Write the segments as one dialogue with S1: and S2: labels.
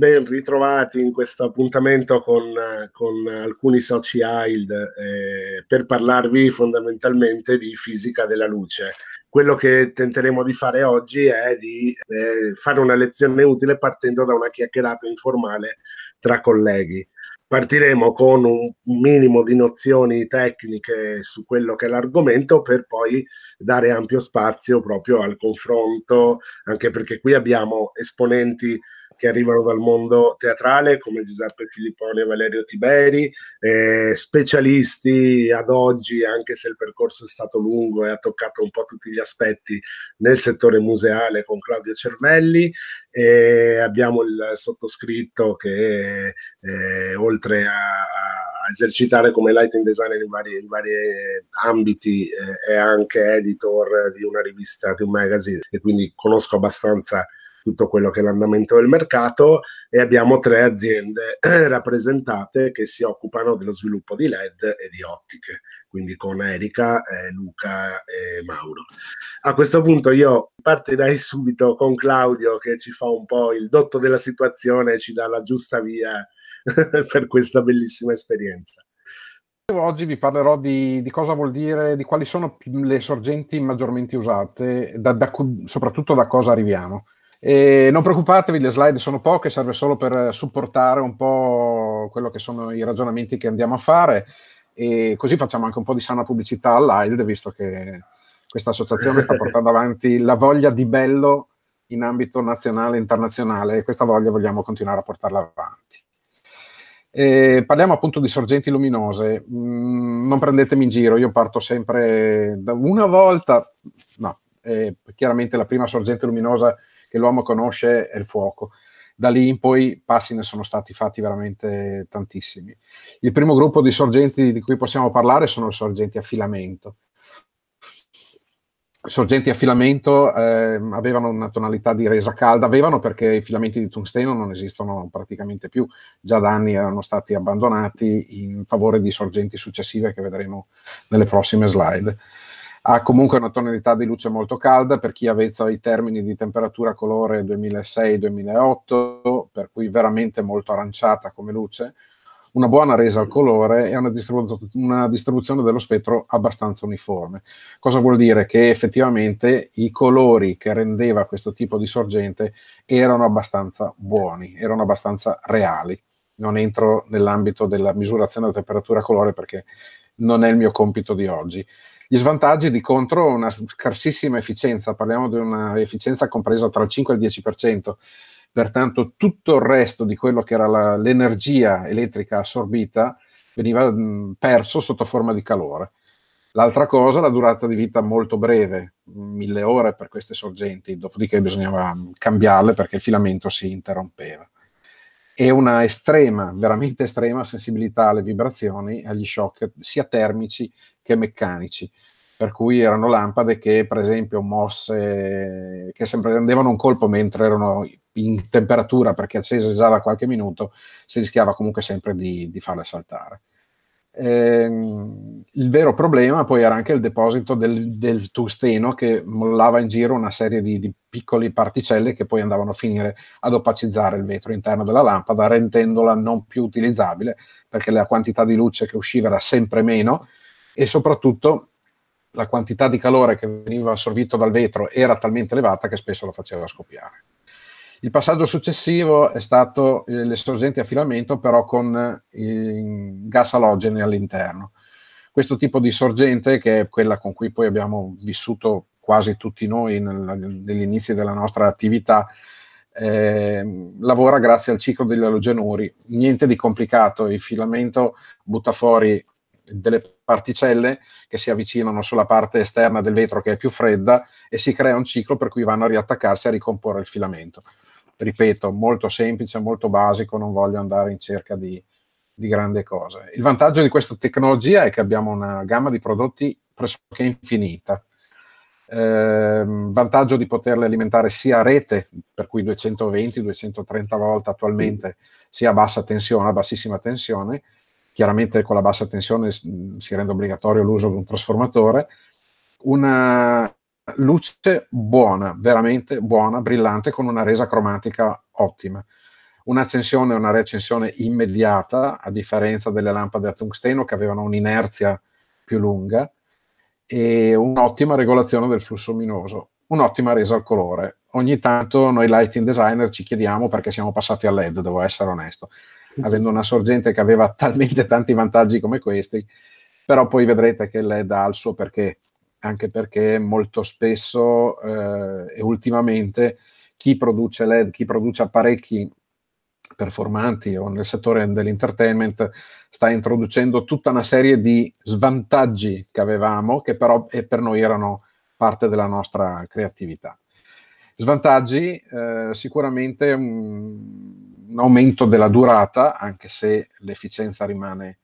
S1: Ben ritrovati in questo appuntamento con, con alcuni soci AILD eh, per parlarvi fondamentalmente di fisica della luce. Quello che tenteremo di fare oggi è di eh, fare una lezione utile partendo da una chiacchierata informale tra colleghi. Partiremo con un minimo di nozioni tecniche su quello che è l'argomento per poi dare ampio spazio proprio al confronto, anche perché qui abbiamo esponenti che arrivano dal mondo teatrale come Giuseppe Filippone e Valerio Tiberi, eh, specialisti ad oggi, anche se il percorso è stato lungo e ha toccato un po' tutti gli aspetti nel settore museale con Claudio Cervelli. E abbiamo il sottoscritto che eh, oltre a, a esercitare come lighting designer in vari, in vari ambiti, eh, è anche editor di una rivista, di un magazine e quindi conosco abbastanza tutto quello che è l'andamento del mercato e abbiamo tre aziende rappresentate che si occupano dello sviluppo di LED e di ottiche, quindi con Erika, eh, Luca e Mauro. A questo punto io partirei subito con Claudio che ci fa un po' il dotto della situazione e ci dà la giusta via per questa bellissima esperienza.
S2: Oggi vi parlerò di, di, cosa vuol dire, di quali sono le sorgenti maggiormente usate, da, da, soprattutto da cosa arriviamo. E non preoccupatevi, le slide sono poche, serve solo per supportare un po' quello che sono i ragionamenti che andiamo a fare e così facciamo anche un po' di sana pubblicità all'AILD, visto che questa associazione sta portando avanti la voglia di bello in ambito nazionale e internazionale e questa voglia vogliamo continuare a portarla avanti. E parliamo appunto di sorgenti luminose, mm, non prendetemi in giro, io parto sempre da una volta, no, eh, chiaramente la prima sorgente luminosa che l'uomo conosce è il fuoco. Da lì in poi passi ne sono stati fatti veramente tantissimi. Il primo gruppo di sorgenti di cui possiamo parlare sono i sorgenti a filamento. I sorgenti a filamento eh, avevano una tonalità di resa calda, avevano perché i filamenti di tungsteno non esistono praticamente più, già da anni erano stati abbandonati in favore di sorgenti successive che vedremo nelle prossime slide ha comunque una tonalità di luce molto calda per chi avvezza i termini di temperatura colore 2006-2008, per cui veramente molto aranciata come luce, una buona resa al colore e una, distribu- una, distribuzione dello spettro abbastanza uniforme. Cosa vuol dire? Che effettivamente i colori che rendeva questo tipo di sorgente erano abbastanza buoni, erano abbastanza reali. Non entro nell'ambito della misurazione della temperatura colore perché non è il mio compito di oggi. Gli svantaggi di contro una scarsissima efficienza, parliamo di un'efficienza compresa tra il 5 e il 10%, pertanto tutto il resto di quello che era la, l'energia elettrica assorbita veniva mh, perso sotto forma di calore. L'altra cosa, la durata di vita molto breve, mille ore per queste sorgenti, dopodiché bisognava cambiarle perché il filamento si interrompeva e una estrema, veramente estrema sensibilità alle vibrazioni, agli shock sia termici che meccanici. Per cui erano lampade che, per esempio, mosse che sempre rendevano un colpo mentre erano in temperatura perché accese già da qualche minuto, si rischiava comunque sempre di, di farle saltare. Eh, il vero problema poi era anche il deposito del, del tungsteno che mollava in giro una serie di, di piccole particelle che poi andavano a finire ad opacizzare il vetro interno della lampada, rendendola non più utilizzabile perché la quantità di luce che usciva era sempre meno e soprattutto la quantità di calore che veniva assorbito dal vetro era talmente elevata che spesso lo faceva scoppiare. Il passaggio successivo è stato eh, le sorgenti a filamento però con eh, gas alogeni all'interno. Questo tipo di sorgente, che è quella con cui poi abbiamo vissuto quasi tutti noi negli inizi della nostra attività, eh, lavora grazie al ciclo degli alogenuri. Niente di complicato, il filamento butta fuori delle particelle che si avvicinano sulla parte esterna del vetro che è più fredda e si crea un ciclo per cui vanno a riattaccarsi e a ricomporre il filamento ripeto, molto semplice, molto basico, non voglio andare in cerca di, di grandi cose. Il vantaggio di questa tecnologia è che abbiamo una gamma di prodotti pressoché infinita. Eh, vantaggio di poterle alimentare sia a rete, per cui 220-230 volte attualmente, sia a bassa tensione, a bassissima tensione. Chiaramente con la bassa tensione si rende obbligatorio l'uso di un trasformatore. Una luce buona, veramente buona, brillante, con una resa cromatica ottima. Un'accensione e una recensione immediata, a differenza delle lampade a tungsteno che avevano un'inerzia più lunga, e un'ottima regolazione del flusso luminoso, un'ottima resa al colore. Ogni tanto noi lighting designer ci chiediamo perché siamo passati a LED, devo essere onesto, mm-hmm. avendo una sorgente che aveva talmente tanti vantaggi come questi, però poi vedrete che il LED ha il suo perché anche perché molto spesso eh, e ultimamente chi produce LED, chi produce apparecchi performanti o nel settore dell'entertainment sta introducendo tutta una serie di svantaggi che avevamo, che però per noi erano parte della nostra creatività. Svantaggi, eh, sicuramente un, un aumento della durata, anche se l'efficienza rimane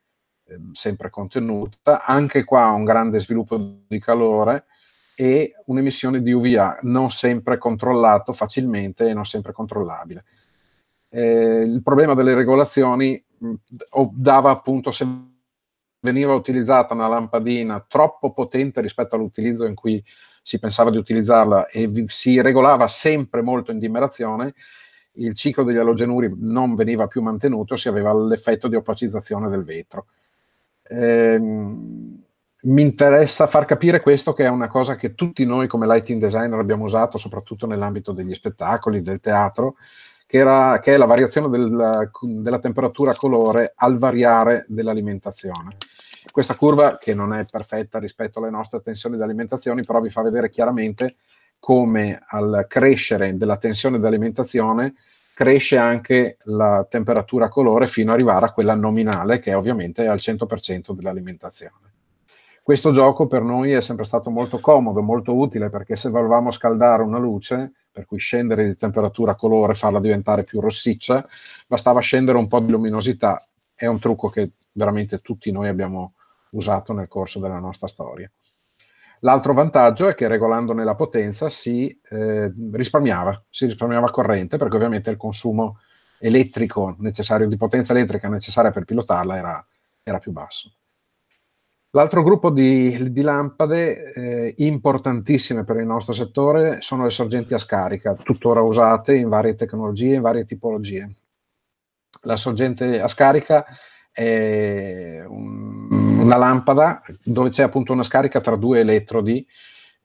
S2: Ehm, sempre contenuta, anche qua un grande sviluppo di calore e un'emissione di UVA non sempre controllato facilmente e non sempre controllabile. Eh, il problema delle regolazioni dava appunto se veniva utilizzata una lampadina troppo potente rispetto all'utilizzo in cui si pensava di utilizzarla e vi, si regolava sempre molto in dimerazione, il ciclo degli alogenuri non veniva più mantenuto, si aveva l'effetto di opacizzazione del vetro ehm, mi interessa far capire questo che è una cosa che tutti noi come lighting designer abbiamo usato soprattutto nell'ambito degli spettacoli, del teatro, che, era, che è la variazione del, della temperatura colore al variare dell'alimentazione. Questa curva, che non è perfetta rispetto alle nostre tensioni di alimentazione, però vi fa vedere chiaramente come al crescere della tensione di alimentazione cresce anche la temperatura colore fino ad arrivare a quella nominale che è ovviamente al 100% dell'alimentazione. Questo gioco per noi è sempre stato molto comodo, molto utile perché se volevamo scaldare una luce, per cui scendere di temperatura colore, e farla diventare più rossiccia, bastava scendere un po' di luminosità. È un trucco che veramente tutti noi abbiamo usato nel corso della nostra storia. L'altro vantaggio è che regolandone la potenza si eh, risparmiava, si risparmiava corrente perché ovviamente il consumo elettrico necessario, di potenza elettrica necessaria per pilotarla era, era più basso. L'altro gruppo di, di lampade eh, importantissime per il nostro settore sono le sorgenti a scarica, tuttora usate in varie tecnologie, in varie tipologie. La sorgente a scarica è un una lampada dove c'è appunto una scarica tra due elettrodi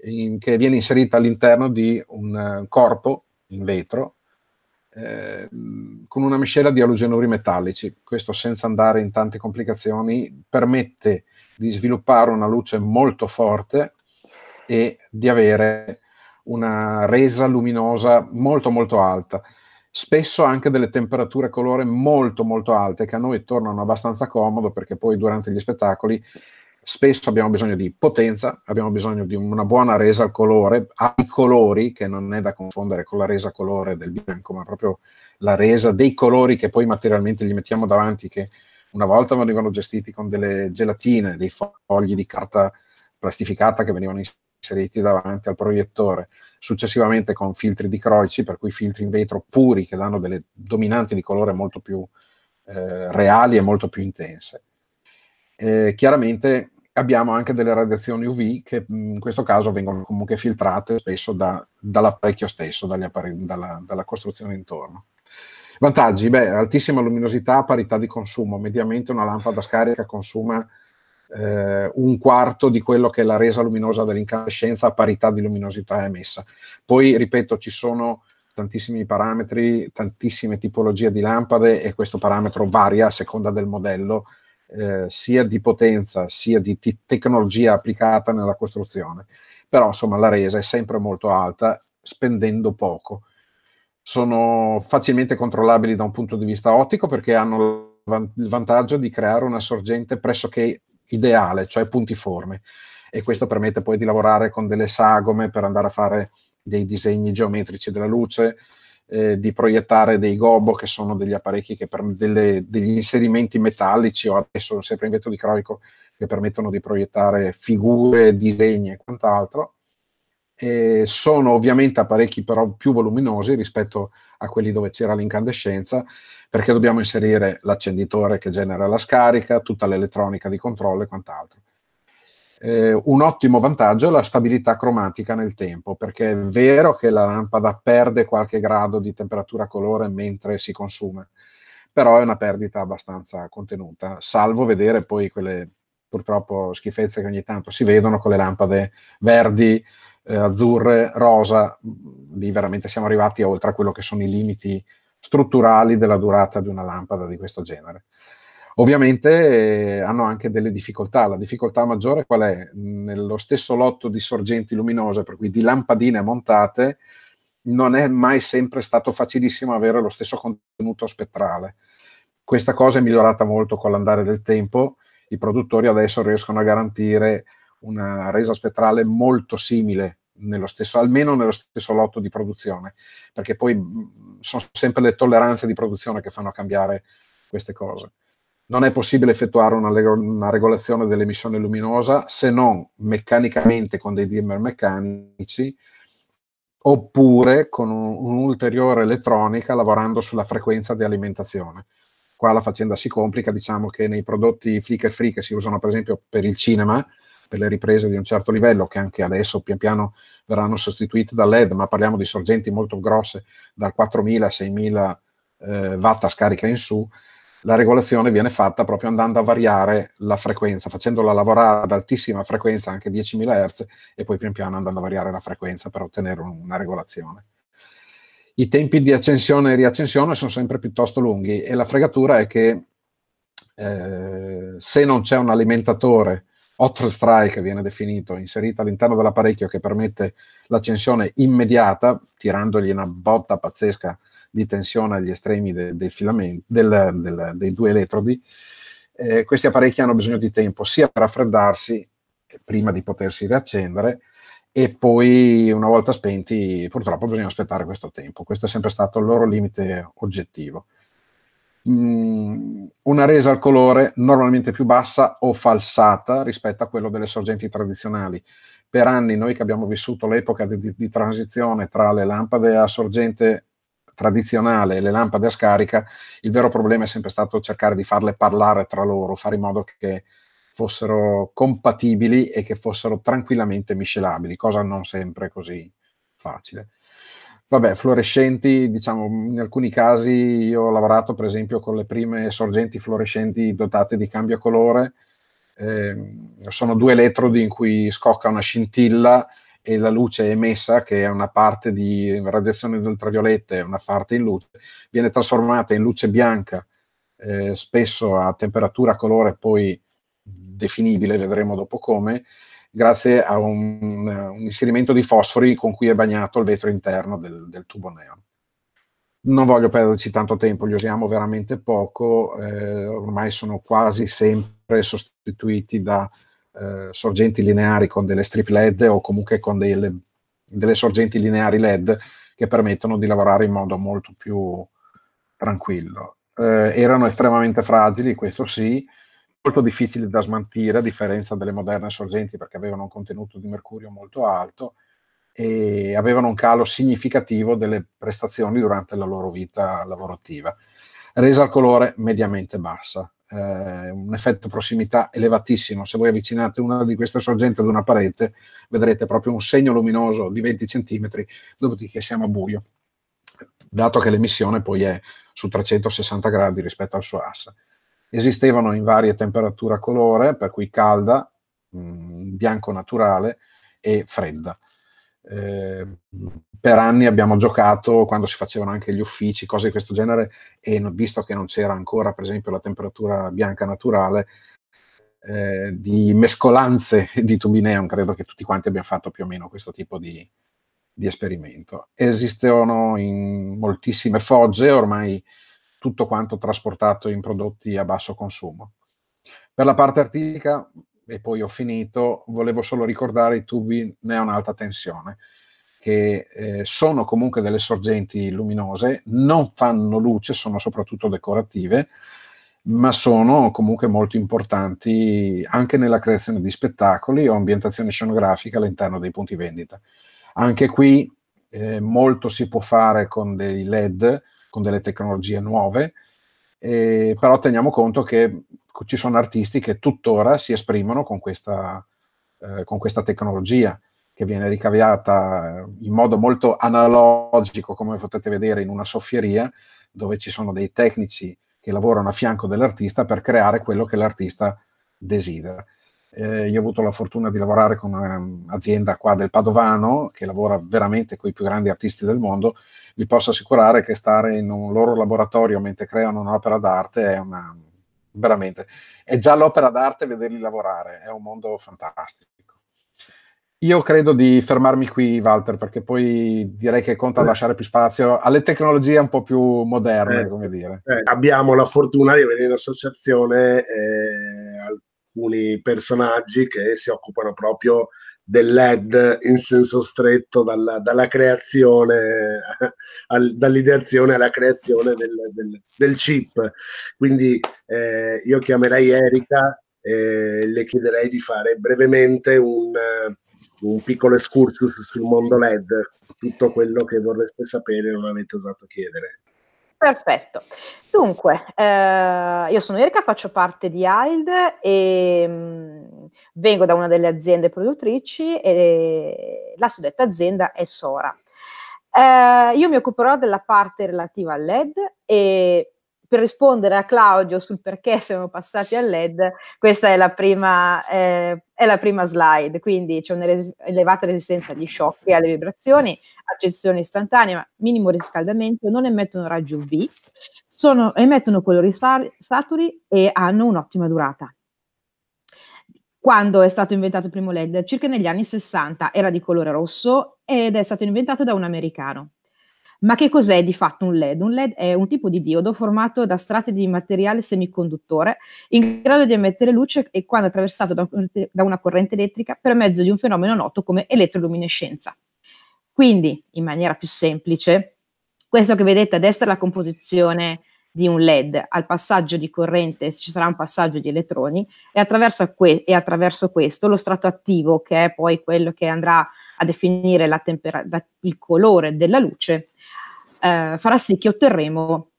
S2: in, che viene inserita all'interno di un eh, corpo in vetro eh, con una miscela di allugenuri metallici. Questo senza andare in tante complicazioni permette di sviluppare una luce molto forte e di avere una resa luminosa molto molto alta spesso anche delle temperature colore molto molto alte che a noi tornano abbastanza comodo perché poi durante gli spettacoli spesso abbiamo bisogno di potenza, abbiamo bisogno di una buona resa al colore, ai colori che non è da confondere con la resa colore del bianco, ma proprio la resa dei colori che poi materialmente gli mettiamo davanti che una volta venivano gestiti con delle gelatine, dei fogli di carta plastificata che venivano inseriti inseriti davanti al proiettore, successivamente con filtri di croici, per cui filtri in vetro puri che danno delle dominanti di colore molto più eh, reali e molto più intense. Eh, chiaramente abbiamo anche delle radiazioni UV che in questo caso vengono comunque filtrate spesso da, dall'apparecchio stesso, appare- dalla, dalla costruzione intorno. Vantaggi? Beh, altissima luminosità, parità di consumo. Mediamente una lampada scarica consuma eh, un quarto di quello che è la resa luminosa dell'incandescenza a parità di luminosità emessa. Poi, ripeto, ci sono tantissimi parametri, tantissime tipologie di lampade e questo parametro varia a seconda del modello, eh, sia di potenza sia di t- tecnologia applicata nella costruzione. Però insomma la resa è sempre molto alta spendendo poco. Sono facilmente controllabili da un punto di vista ottico perché hanno il vantaggio di creare una sorgente pressoché ideale, cioè puntiforme. E questo permette poi di lavorare con delle sagome per andare a fare dei disegni geometrici della luce, eh, di proiettare dei gobo che sono degli apparecchi che per delle, degli inserimenti metallici o adesso sempre in vetro di croico che permettono di proiettare figure, disegni e quant'altro. E sono ovviamente apparecchi però più voluminosi rispetto a quelli dove c'era l'incandescenza perché dobbiamo inserire l'accenditore che genera la scarica, tutta l'elettronica di controllo e quant'altro. Eh, un ottimo vantaggio è la stabilità cromatica nel tempo, perché è vero che la lampada perde qualche grado di temperatura colore mentre si consuma, però è una perdita abbastanza contenuta, salvo vedere poi quelle purtroppo schifezze che ogni tanto si vedono con le lampade verdi, eh, azzurre, rosa, lì veramente siamo arrivati oltre a quello che sono i limiti strutturali della durata di una lampada di questo genere. Ovviamente eh, hanno anche delle difficoltà. La difficoltà maggiore qual è? Nello stesso lotto di sorgenti luminose, per cui di lampadine montate, non è mai sempre stato facilissimo avere lo stesso contenuto spettrale. Questa cosa è migliorata molto con l'andare del tempo. I produttori adesso riescono a garantire una resa spettrale molto simile nello stesso, almeno nello stesso lotto di produzione, perché poi sono sempre le tolleranze di produzione che fanno cambiare queste cose. Non è possibile effettuare una, una regolazione dell'emissione luminosa se non meccanicamente con dei dimmer meccanici oppure con un'ulteriore elettronica lavorando sulla frequenza di alimentazione. Qua la faccenda si complica, diciamo che nei prodotti flicker free che si usano per esempio per il cinema, per le riprese di un certo livello, che anche adesso pian piano verranno sostituite da LED, ma parliamo di sorgenti molto grosse, dal 4000-6000 eh, watt a scarica in su, la regolazione viene fatta proprio andando a variare la frequenza, facendola lavorare ad altissima frequenza, anche 10.000 Hz, e poi pian piano andando a variare la frequenza per ottenere una regolazione. I tempi di accensione e riaccensione sono sempre piuttosto lunghi e la fregatura è che eh, se non c'è un alimentatore hot strike viene definito, inserita all'interno dell'apparecchio che permette l'accensione immediata, tirandogli una botta pazzesca di tensione agli estremi de, de filamenti, del, del, dei due elettrodi, eh, questi apparecchi hanno bisogno di tempo sia per raffreddarsi eh, prima di potersi riaccendere e poi una volta spenti purtroppo bisogna aspettare questo tempo, questo è sempre stato il loro limite oggettivo mh, mm, una resa al colore normalmente più bassa o falsata rispetto a quello delle sorgenti tradizionali. Per anni noi che abbiamo vissuto l'epoca di, di transizione tra le lampade a sorgente tradizionale e le lampade a scarica, il vero problema è sempre stato cercare di farle parlare tra loro, fare in modo che fossero compatibili e che fossero tranquillamente miscelabili, cosa non sempre così facile. Vabbè, fluorescenti, diciamo, in alcuni casi io ho lavorato per esempio con le prime sorgenti fluorescenti dotate di cambio colore, eh, sono due elettrodi in cui scocca una scintilla e la luce emessa, che è una parte di radiazione ultravioletta e una parte in luce, viene trasformata in luce bianca, eh, spesso a temperatura colore poi definibile, vedremo dopo come, grazie a un, un, inserimento di fosfori con cui è bagnato il vetro interno del, del tubo neon. Non voglio perderci tanto tempo, li usiamo veramente poco, eh, ormai sono quasi sempre sostituiti da eh, sorgenti lineari con delle strip LED o comunque con delle, delle, sorgenti lineari LED che permettono di lavorare in modo molto più tranquillo. Eh, erano estremamente fragili, questo sì, molto difficili da smantire, a differenza delle moderne sorgenti, perché avevano un contenuto di mercurio molto alto e avevano un calo significativo delle prestazioni durante la loro vita lavorativa, resa al colore mediamente bassa. Eh, un effetto prossimità elevatissimo. Se voi avvicinate una di queste sorgenti ad una parete, vedrete proprio un segno luminoso di 20 cm, dopodiché siamo a buio, dato che l'emissione poi è su 360 gradi rispetto al suo asse esistevano in varie temperature a colore, per cui calda, mh, mm, bianco naturale e fredda.
S1: Eh,
S2: per anni abbiamo giocato quando si facevano anche gli uffici, cose di questo genere, e no, visto che non c'era ancora, per esempio, la temperatura bianca naturale, eh, di mescolanze di tubi neon, credo che tutti quanti abbiamo fatto più o meno questo tipo di, di esperimento. Esistevano in moltissime fogge, ormai tutto quanto trasportato in prodotti a basso consumo. Per la parte artistica, e poi ho finito, volevo solo ricordare i tubi neon-alta tensione, che eh, sono comunque delle sorgenti luminose, non fanno luce, sono soprattutto decorative, ma sono comunque molto importanti anche nella creazione di spettacoli o ambientazione scenografica all'interno dei punti vendita. Anche qui eh, molto si può fare con dei LED, con delle tecnologie nuove, eh, però teniamo conto che ci sono artisti che tuttora si esprimono con questa, eh, con questa tecnologia che viene ricaviata in modo molto analogico, come potete vedere in una soffieria, dove ci sono dei tecnici che lavorano a fianco dell'artista per creare quello che l'artista desidera. Eh, io ho avuto la fortuna di lavorare con un'azienda qua del Padovano che lavora veramente con i più grandi artisti del mondo. Vi posso assicurare che stare in un loro laboratorio mentre creano un'opera d'arte è una veramente è già l'opera d'arte vederli lavorare, è un mondo fantastico. Io credo di fermarmi qui, Walter, perché
S1: poi direi che conta eh. lasciare più spazio alle tecnologie un po' più moderne, eh. come dire. Eh. Abbiamo la fortuna di avere in associazione eh, al alcuni personaggi che si occupano proprio dell'ed in senso stretto, dalla, dalla creazione, al, dall'ideazione alla creazione del, del, del chip. Quindi eh, io chiamerei Erika e le chiederei di fare brevemente un, un piccolo excursus sul mondo LED, tutto quello che vorreste sapere non avete osato
S3: chiedere. Perfetto. Dunque, eh, io sono Erika, faccio parte di AILD e mh, mm, vengo da una delle aziende produttrici e la suddetta azienda è Sora. Eh, io mi occuperò della parte relativa al LED e per rispondere a Claudio sul perché siamo passati al LED, questa è la prima, eh, è la prima slide, quindi c'è un'elevata resistenza agli shock e alle vibrazioni, accezione istantanea, minimo riscaldamento, non emettono raggi UV, sono, emettono colori saturi e hanno un'ottima durata quando è stato inventato il primo LED, circa negli anni 60, era di colore rosso ed è stato inventato da un americano. Ma che cos'è di fatto un LED? Un LED è un tipo di diodo formato da strati di materiale semiconduttore in grado di emettere luce e quando attraversato da una corrente elettrica per mezzo di un fenomeno noto come elettroluminescenza. Quindi, in maniera più semplice, questo che vedete a destra è la composizione di un LED al passaggio di corrente, ci sarà un passaggio di elettroni e attraverso, que- e attraverso questo lo strato attivo, che è poi quello che andrà a definire la tempera- la, il colore della luce, eh, farà sì che otterremo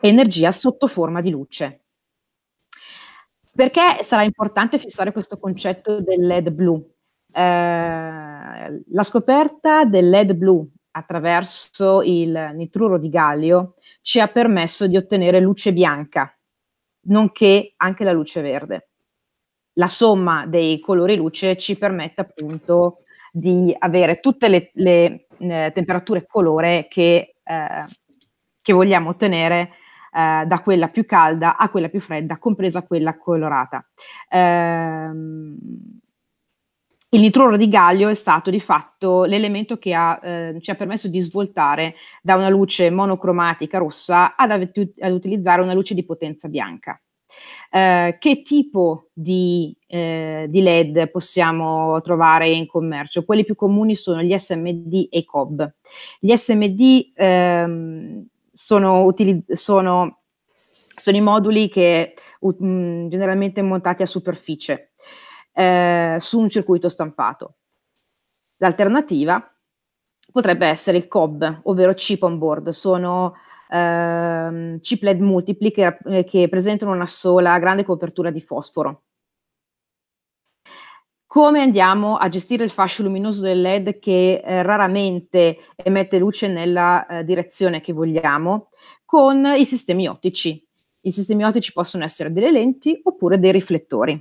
S3: energia sotto forma di luce. Perché sarà importante fissare questo concetto del LED blu? Eh, la scoperta del LED blu attraverso il nitruro di gallio ci ha permesso di ottenere luce bianca, nonché anche la luce verde. La somma dei colori luce ci permette appunto di avere tutte le, le eh, temperature colore che, eh, che vogliamo ottenere eh, da quella più calda a quella più fredda, compresa quella colorata. Ehm, il nitruro di gallio è stato di fatto l'elemento che ha, eh, ci ha permesso di svoltare da una luce monocromatica rossa ad, ad utilizzare una luce di potenza bianca. Eh, che tipo di, eh, di, LED possiamo trovare in commercio? Quelli più comuni sono gli SMD e i COB. Gli SMD ehm, sono, sono, sono, i moduli che um, generalmente montati a superficie eh, su un circuito stampato. L'alternativa potrebbe essere il COB, ovvero chip on board, sono ehm, c multipli che, eh, che presentano una sola grande copertura di fosforo. Come andiamo a gestire il fascio luminoso del LED che eh, raramente emette luce nella eh, direzione che vogliamo? Con i sistemi ottici. I sistemi ottici possono essere delle lenti oppure dei riflettori.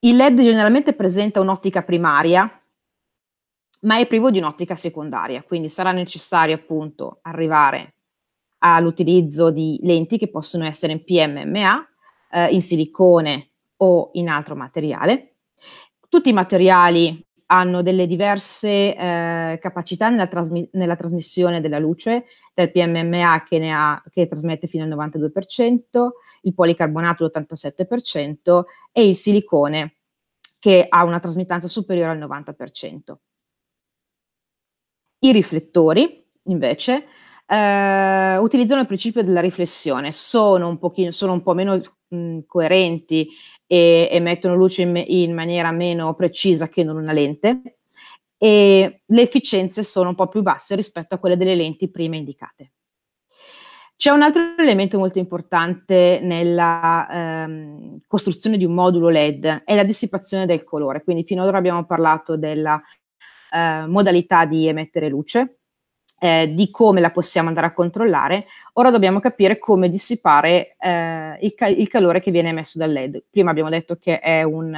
S3: Il LED generalmente presenta un'ottica primaria, ma è privo di un'ottica secondaria, quindi sarà necessario appunto arrivare all'utilizzo di lenti che possono essere in PMMA, eh, in silicone o in altro materiale. Tutti i materiali hanno delle diverse eh, capacità nella, trasmi- nella, trasmissione della luce, del PMMA che, ne ha, che trasmette fino al 92%, il policarbonato l'87% e il silicone che ha una trasmittanza superiore al 90%. I riflettori, invece, eh, utilizzano il principio della riflessione, sono un, pochino, sono un po' meno mh, mm, coerenti e, e, mettono luce in, in maniera meno precisa che non una lente e le efficienze sono un po' più basse rispetto a quelle delle lenti prima indicate. C'è un altro elemento molto importante nella ehm, costruzione di un modulo LED, è la dissipazione del colore. Quindi finora abbiamo parlato della eh, modalità di emettere luce, eh, di come la possiamo andare a controllare. Ora dobbiamo capire come dissipare eh, il, ca- il, calore che viene emesso dal LED. Prima abbiamo detto che è un,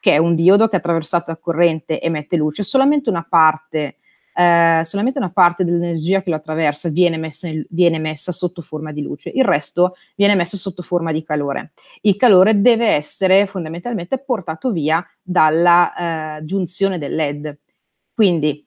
S3: che è un diodo che attraversato la corrente emette luce, solamente una parte Uh, solamente una parte dell'energia che lo attraversa viene messa, in, viene messa, sotto forma di luce, il resto viene messo sotto forma di calore. Il calore deve essere fondamentalmente portato via dalla uh, giunzione del LED. Quindi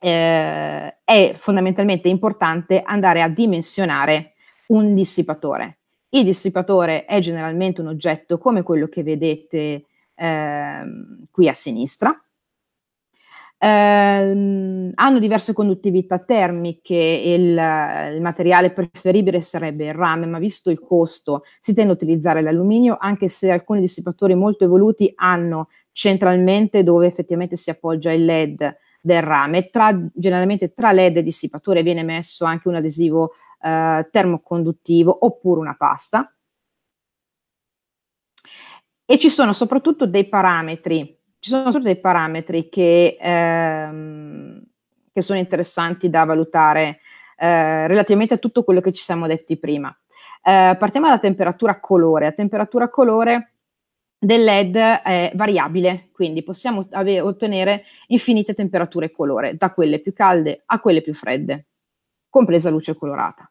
S3: eh, è fondamentalmente importante andare a dimensionare un dissipatore. Il dissipatore è generalmente un oggetto come quello che vedete eh, qui a sinistra, eh, hanno diverse conduttività termiche, il, il, materiale preferibile sarebbe il rame, ma visto il costo si tende a utilizzare l'alluminio, anche se alcuni dissipatori molto evoluti hanno centralmente dove effettivamente si appoggia il LED del rame. Tra, generalmente tra LED e dissipatore viene messo anche un adesivo eh, termoconduttivo oppure una pasta. E ci sono soprattutto dei parametri, ci sono soprattutto dei parametri che, ehm, che sono interessanti da valutare eh, relativamente a tutto quello che ci siamo detti prima. Eh, partiamo dalla temperatura colore. A temperatura colore dell'ED è variabile, quindi possiamo ave- ottenere infinite temperature e colore, da quelle più calde a quelle più fredde, compresa luce colorata.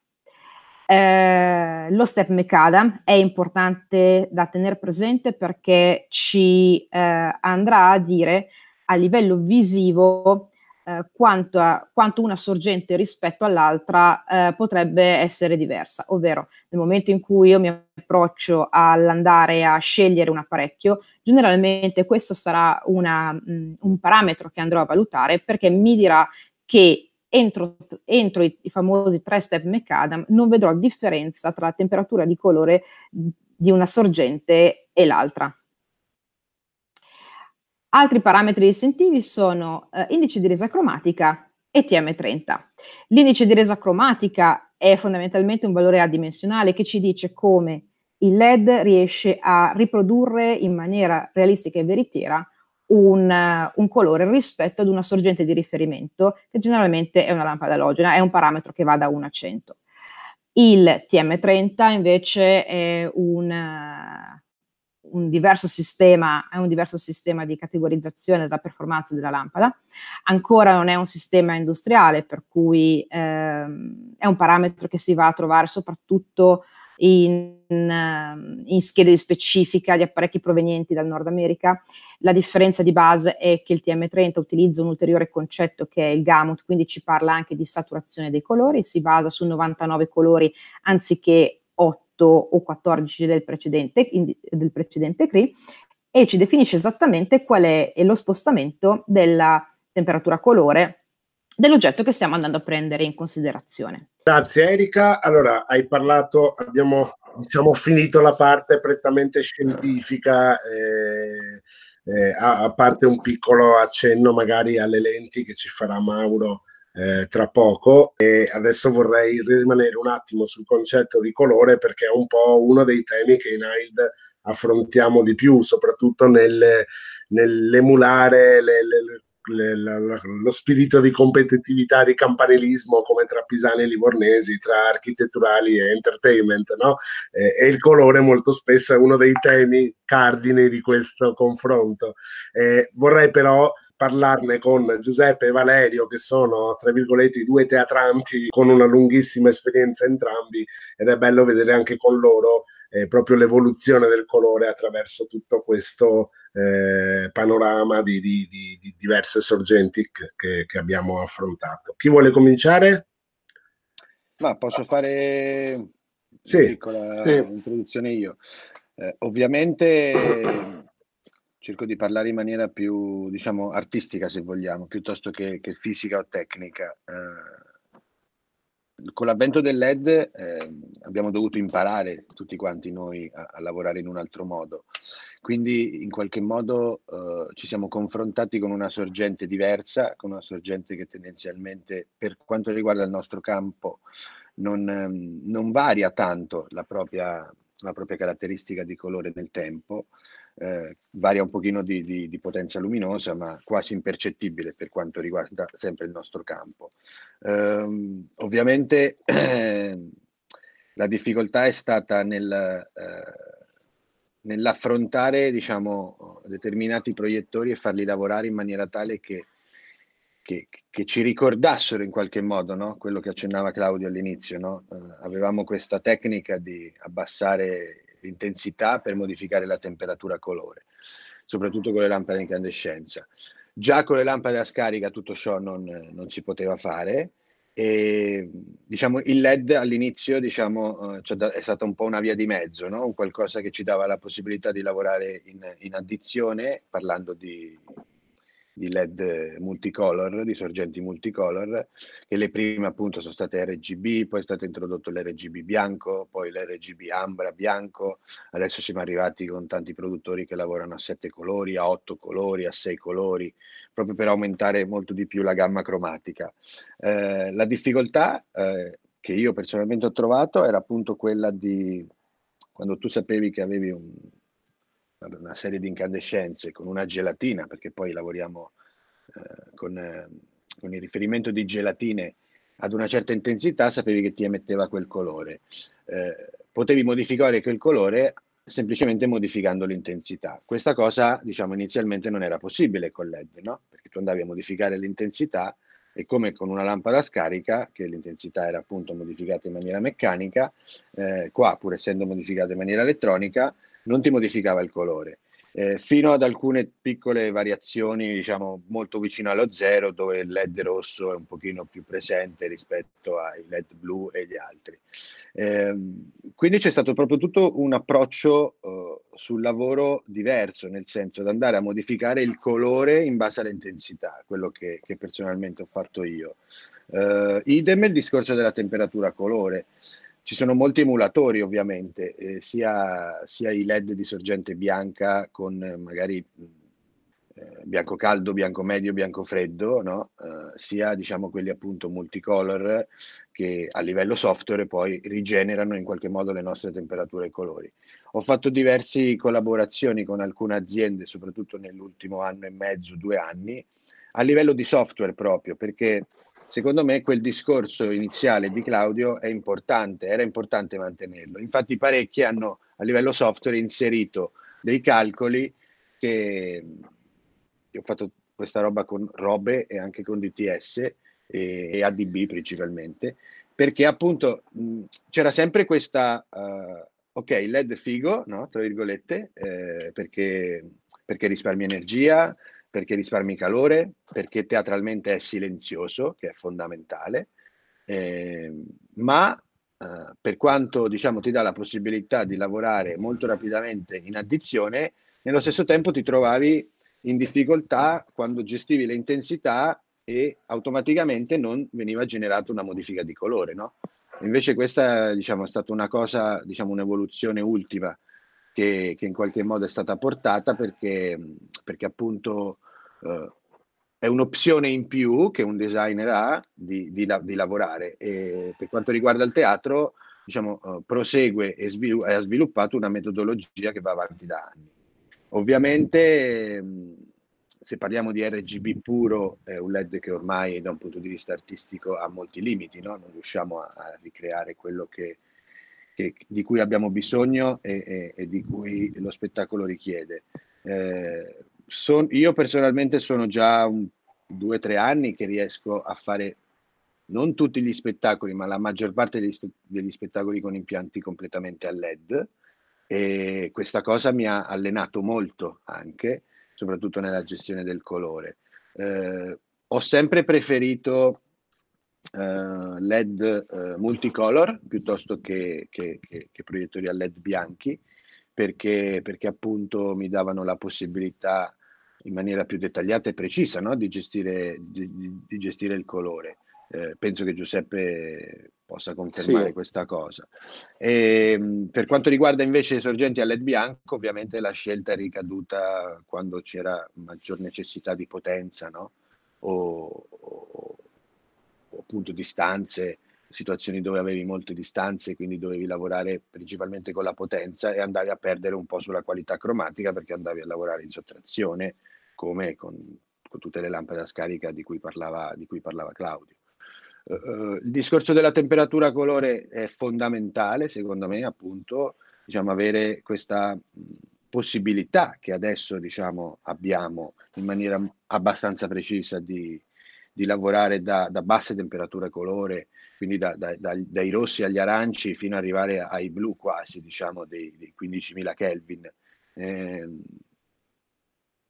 S3: Eh, lo step Mecada è importante da tenere presente perché ci eh, andrà a dire a livello visivo eh, quanto, a, quanto, una sorgente rispetto all'altra eh, potrebbe essere diversa, ovvero nel momento in cui io mi approccio all'andare a scegliere un apparecchio, generalmente questo sarà una, mh, mm, un parametro che andrò a valutare perché mi dirà che entro, entro i, i, famosi tre step McAdam non vedrò differenza tra la temperatura di colore di una sorgente e l'altra. Altri parametri distintivi sono eh, indice di resa cromatica e TM30. L'indice di resa cromatica è fondamentalmente un valore adimensionale che ci dice come il LED riesce a riprodurre in maniera realistica e veritiera un, un, colore rispetto ad una sorgente di riferimento, che generalmente è una lampada alogena, è un parametro che va da 1 a 100. Il TM30 invece è un, un diverso sistema, è un diverso sistema di categorizzazione della performance della lampada, ancora non è un sistema industriale, per cui ehm, è un parametro che si va a trovare soprattutto in, ehm, in, schede di specifica di apparecchi provenienti dal Nord America. La differenza di base è che il TM30 utilizza un ulteriore concetto che è il gamut, quindi ci parla anche di saturazione dei colori, si basa su 99 colori anziché 8 8 o 14 del precedente, del precedente CRI e ci definisce esattamente qual è lo spostamento della temperatura colore dell'oggetto che stiamo andando a prendere in considerazione.
S1: Grazie Erika. Allora, hai parlato, abbiamo diciamo, finito la parte prettamente scientifica. Eh, eh, a, a, parte un piccolo accenno magari alle lenti che ci farà Mauro eh, tra poco e adesso vorrei rimanere un attimo sul concetto di colore perché è un po' uno dei temi che in AID affrontiamo di più, soprattutto nel, nell'emulare le, le, le, la, lo spirito di competitività, di campanilismo come tra pisani e livornesi, tra architetturali e entertainment, no? e, e, il colore molto spesso è uno dei temi cardini di questo confronto. E vorrei però parlarne con Giuseppe e Valerio, che sono, tra virgolette, due teatranti con una lunghissima esperienza entrambi ed è bello vedere anche con loro eh, proprio l'evoluzione del colore attraverso tutto questo eh, panorama di, di, di, di, diverse sorgenti che, che, abbiamo affrontato. Chi vuole cominciare? Ma posso fare una sì, piccola sì. introduzione io. Eh,
S4: ovviamente cerco di parlare in maniera più, diciamo, artistica se vogliamo, piuttosto che, che fisica o tecnica. Eh, con l'avvento del LED eh, abbiamo dovuto imparare tutti quanti noi a, a, lavorare in un altro modo, quindi in qualche modo eh, ci siamo confrontati con una sorgente diversa, con una sorgente che tendenzialmente per quanto riguarda il nostro campo non, ehm, non varia tanto la propria, la propria caratteristica di colore nel tempo, eh, varia un pochino di, di, di, potenza luminosa, ma quasi impercettibile per quanto riguarda sempre il nostro campo. Um, ovviamente la difficoltà è stata nel, eh, nell'affrontare diciamo, determinati proiettori e farli lavorare in maniera tale che, che, che ci ricordassero in qualche modo no? quello che accennava Claudio all'inizio. No? Eh, avevamo questa tecnica di abbassare l'intensità per modificare la temperatura colore, soprattutto con le lampade a incandescenza. Già con le lampade a scarica tutto ciò non, non si poteva fare e diciamo, il LED all'inizio diciamo, eh, è stata un po' una via di mezzo, no? qualcosa che ci dava la possibilità di lavorare in, in addizione parlando di, di LED multicolor, di sorgenti multicolor, che le prime appunto sono state RGB, poi è stato introdotto l'RGB bianco, poi l'RGB ambra bianco, adesso siamo arrivati con tanti produttori che lavorano a sette colori, a otto colori, a sei colori, proprio per aumentare molto di più la gamma cromatica. Eh, la difficoltà eh, che io personalmente ho trovato era appunto quella di quando tu sapevi che avevi un, una serie di incandescenze con una gelatina, perché poi lavoriamo eh, con, eh, con, il riferimento di gelatine ad una certa intensità, sapevi che ti emetteva quel colore. Eh, potevi modificare quel colore semplicemente modificando l'intensità. Questa cosa, diciamo, inizialmente non era possibile con l'ED, no? Perché tu andavi a modificare l'intensità e come con una lampada scarica, che l'intensità era appunto modificata in maniera meccanica, eh, qua, pur essendo modificata in maniera elettronica, non ti modificava il colore. Eh, fino ad alcune piccole variazioni, diciamo molto vicino allo zero, dove il LED rosso è un pochino più presente rispetto ai LED blu e gli altri. Eh, quindi c'è stato proprio tutto un approccio eh, sul lavoro diverso, nel senso di andare a modificare il colore in base all'intensità, quello che, che personalmente ho fatto io. Eh, idem il discorso della temperatura colore. Ci sono molti emulatori ovviamente, eh, sia, sia, i LED di sorgente bianca con eh, magari mm, eh, bianco caldo, bianco medio, bianco freddo, no? Eh, sia diciamo quelli appunto multicolor che a livello software poi rigenerano in qualche modo le nostre temperature e colori. Ho fatto diverse collaborazioni con alcune aziende, soprattutto nell'ultimo anno e mezzo, due anni, a livello di software proprio, perché Secondo me quel discorso iniziale di Claudio è importante, era importante mantenerlo. Infatti parecchi hanno a livello software inserito dei calcoli che io ho fatto questa roba con Robe e anche con DTS e, e ADB principalmente, perché appunto mh, c'era sempre questa, uh, ok, LED figo, no? tra virgolette, eh, perché, perché risparmia energia, perché risparmi calore, perché teatralmente è silenzioso, che è fondamentale, eh, ma eh, per quanto diciamo, ti dà la possibilità di lavorare molto rapidamente in addizione, nello stesso tempo ti trovavi in difficoltà quando gestivi le intensità e automaticamente non veniva generata una modifica di colore. No? Invece questa diciamo, è stata una cosa, diciamo, un'evoluzione ultima che, che in qualche modo è stata portata perché, perché appunto eh, è un'opzione in più che un designer ha di, di, di lavorare. E per quanto riguarda il teatro, diciamo, uh, prosegue e, svilu- ha sviluppato una metodologia che va avanti da anni. Ovviamente, mm, se parliamo di RGB puro, è un LED che ormai da un punto di vista artistico ha molti limiti, no? non riusciamo a, a ricreare quello che che, di cui abbiamo bisogno e, e, e, di cui lo spettacolo richiede. Eh, son, io personalmente sono già un, due o tre anni che riesco a fare non tutti gli spettacoli, ma la maggior parte degli, degli spettacoli con impianti completamente a LED e questa cosa mi ha allenato molto anche, soprattutto nella gestione del colore. Eh, ho sempre preferito eh, LED eh, multicolor piuttosto che, che, che, che, proiettori a LED bianchi, perché, perché, appunto mi davano la possibilità in maniera più dettagliata e precisa no? di, gestire, di, di, gestire, il colore. Eh, penso che Giuseppe possa confermare sì. questa cosa. E, ehm, per quanto riguarda invece i sorgenti a LED bianco, ovviamente la scelta è ricaduta quando c'era maggior necessità di potenza no? o, o, appunto distanze, situazioni dove avevi molte distanze, quindi dovevi lavorare principalmente con la potenza e andavi a perdere un po' sulla qualità cromatica perché andavi a lavorare in sottrazione come con, con tutte le lampade a scarica di cui parlava, di cui parlava Claudio. Uh, il discorso della temperatura colore è fondamentale, secondo me, appunto, diciamo, avere questa possibilità che adesso diciamo, abbiamo in maniera abbastanza precisa di, di lavorare da, da basse temperature colore, quindi da, da, dai rossi agli aranci fino ad arrivare ai blu quasi, diciamo, dei, dei 15.000 Kelvin. Eh,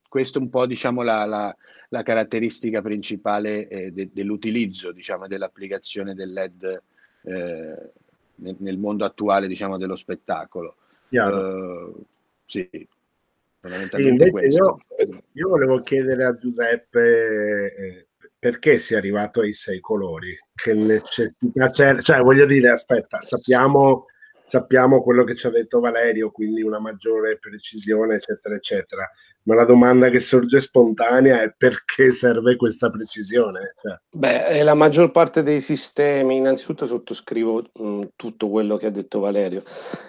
S4: questa è un po' diciamo, la, la, la caratteristica principale eh, de, dell'utilizzo diciamo, dell'applicazione del LED eh, nel, nel, mondo attuale diciamo, dello spettacolo.
S1: Uh, sì, io, io, volevo chiedere a Giuseppe eh, perché si è arrivato ai sei colori? Che necessità c'è? Cioè, voglio dire, aspetta, sappiamo, sappiamo quello che ci ha detto Valerio, quindi una maggiore precisione, eccetera, eccetera. Ma la domanda che sorge spontanea è perché serve questa precisione? Cioè.
S5: Beh, la maggior parte dei sistemi, innanzitutto sottoscrivo mh, tutto quello che ha detto Valerio.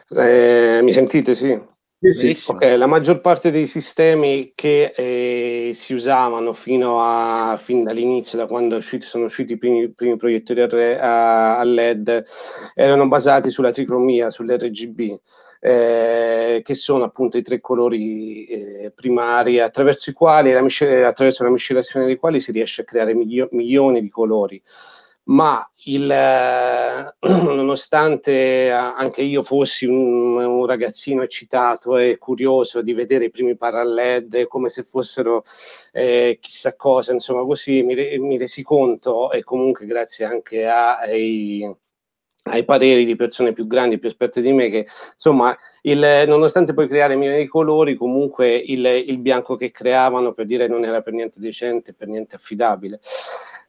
S5: Eh, mi sentite, sì? Sì, sì. Okay, la maggior parte dei sistemi che eh, si usavano fino a, fin dall'inizio, da quando usciti, sono usciti i primi, primi proiettori a, re, a, a, LED, erano basati sulla tricromia, sull'RGB, eh, che sono appunto i tre colori eh, primari attraverso, i quali, la miscel- attraverso la miscelazione dei quali si riesce a creare milio- milioni di colori ma il, eh, nonostante anche io fossi un, un, ragazzino eccitato e curioso di vedere i primi parallel come se fossero eh, chissà cosa, insomma così mi, mi, resi conto e comunque grazie anche a, ai, ai pareri di persone più grandi, più esperte di me, che insomma, il, nonostante poi creare miei colori, comunque il, il bianco che creavano per dire non era per niente decente, per niente affidabile.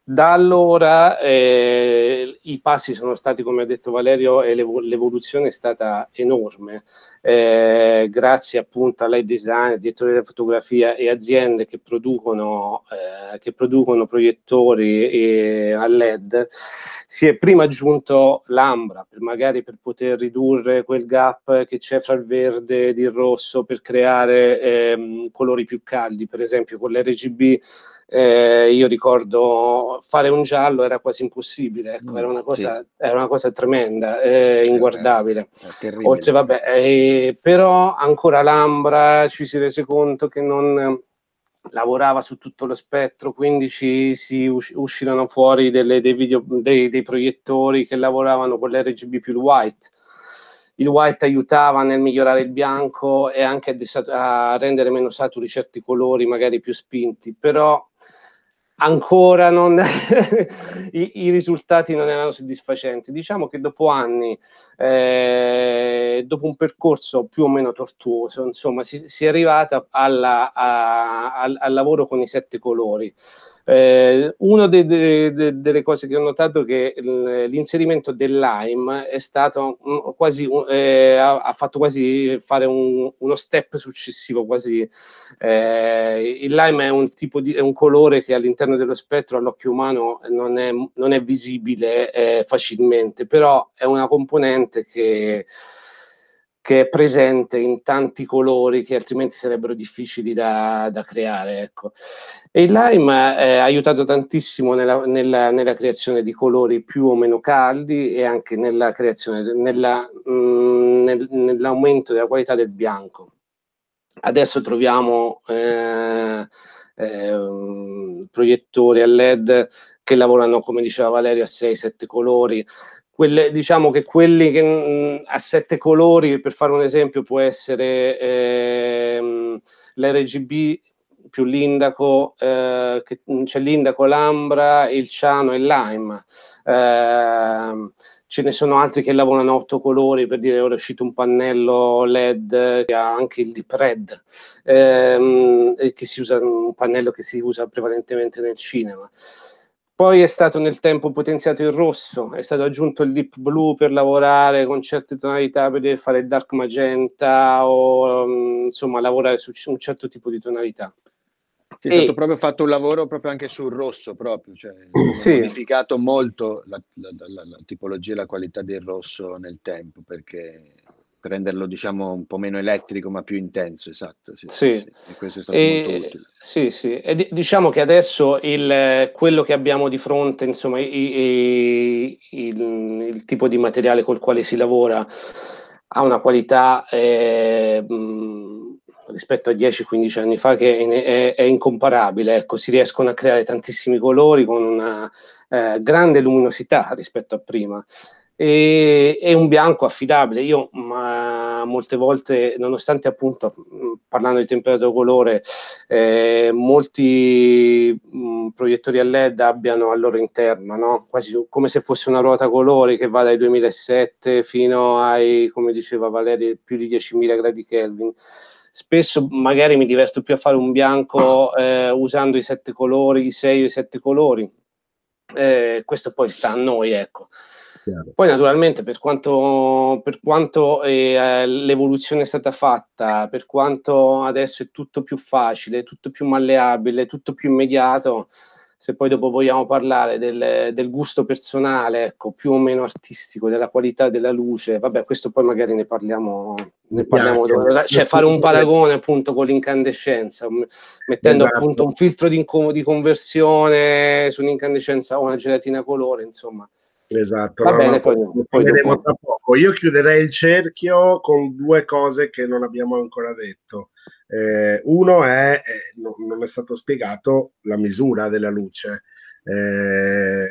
S5: Da allora eh, i passi sono stati, come ha detto Valerio, e l'evoluzione è stata enorme eh, grazie appunto a lei design, direttore della fotografia e aziende che producono, eh, che producono proiettori e, a LED, si è prima aggiunto l'ambra, per, magari per poter ridurre quel gap che c'è fra il verde ed il rosso, per creare ehm, colori più caldi, per esempio con l'RGB eh, io ricordo fare un giallo era quasi impossibile, ecco, mm, era, una cosa, sì. era, una cosa, tremenda, eh, inguardabile. Oltre, vabbè, eh, però ancora l'Ambra ci si rese conto che non ehm, lavorava su tutto lo spettro, quindi ci, si uscirono fuori delle, dei, video, dei, dei, proiettori che lavoravano con l'RGB più il white. Il white aiutava nel migliorare il bianco e anche a, a rendere meno saturi certi colori, magari più spinti, però ancora non, i, i, risultati non erano soddisfacenti. Diciamo che dopo anni, eh, dopo un percorso più o meno tortuoso, insomma, si, si è arrivata alla, a, al, al lavoro con i sette colori. Eh, una de, de, de, delle cose che ho notato è che l'inserimento dell'AIM è stato quasi, eh, ha, fatto quasi fare un, uno step successivo. Quasi, eh, il lime è un, tipo di, è un colore che all'interno dello spettro all'occhio umano non è, non è visibile eh, facilmente, però è una componente che che è presente in tanti colori che altrimenti sarebbero difficili da, da creare. Ecco. E il lime ha aiutato tantissimo nella, nella, nella, creazione di colori più o meno caldi e anche nella creazione, nella, mh, mm, nel, nell'aumento della qualità del bianco. Adesso troviamo eh, eh, proiettori a LED che lavorano, come diceva Valerio, a 6-7 colori, quelle, diciamo che quelli che, mh, mm, a sette colori, per fare un esempio, può essere eh, l'RGB più l'indaco, eh, che, mm, c'è l'indaco, l'ambra, il ciano e lime. Eh, ce ne sono altri che lavorano a otto colori, per dire ora è uscito un pannello LED che ha anche il deep red, ehm, che si usa, un pannello che si usa prevalentemente nel cinema. Poi è stato nel tempo potenziato il rosso, è stato aggiunto il deep blue per lavorare con certe tonalità, per fare il dark magenta o mm, insomma lavorare su un certo tipo di tonalità. Sì, è stato proprio fatto un lavoro proprio anche sul rosso, proprio, cioè sì. modificato molto la, la, la, la tipologia e la qualità
S4: del rosso nel tempo, perché per renderlo diciamo un po' meno elettrico ma più intenso,
S5: esatto. Sì, sì. sì. questo è stato e, molto utile. Sì, sì, e d- diciamo che adesso il, quello che abbiamo di fronte, insomma, i, i, il, il, tipo di materiale col quale si lavora ha una qualità eh, mh, rispetto a 10-15 anni fa che è, è, è, incomparabile, ecco, si riescono a creare tantissimi colori con una eh, grande luminosità rispetto a prima e, è un bianco affidabile. Io ma, molte volte, nonostante appunto mm, parlando di temperatura colore, eh, molti mh, mm, proiettori a LED abbiano al loro interno, no? quasi come se fosse una ruota colore che va dai 2007 fino ai, come diceva Valerio, più di 10.000 gradi Kelvin spesso magari mi diverto più a fare un bianco eh, usando i sette colori, i sei o i sette colori. Eh, questo poi sta a noi, ecco. Poi naturalmente per quanto, per quanto eh, l'evoluzione è stata fatta, per quanto adesso è tutto più facile, tutto più malleabile, tutto più immediato, se poi dopo vogliamo parlare del, del gusto personale, ecco, più o meno artistico, della qualità della luce, vabbè, questo poi magari ne parliamo, ne parliamo yeah, dopo. Cioè fare un paragone appunto con l'incandescenza, mettendo esatto. appunto un filtro di, di conversione su un'incandescenza o una gelatina colore, insomma.
S1: Esatto, Va no, bene, no, poi, poi vedremo
S5: tra poco. Io chiuderei il cerchio con due cose che non abbiamo ancora detto.
S1: Eh, uno è, eh, no, non è stato spiegato, la misura della luce. Eh,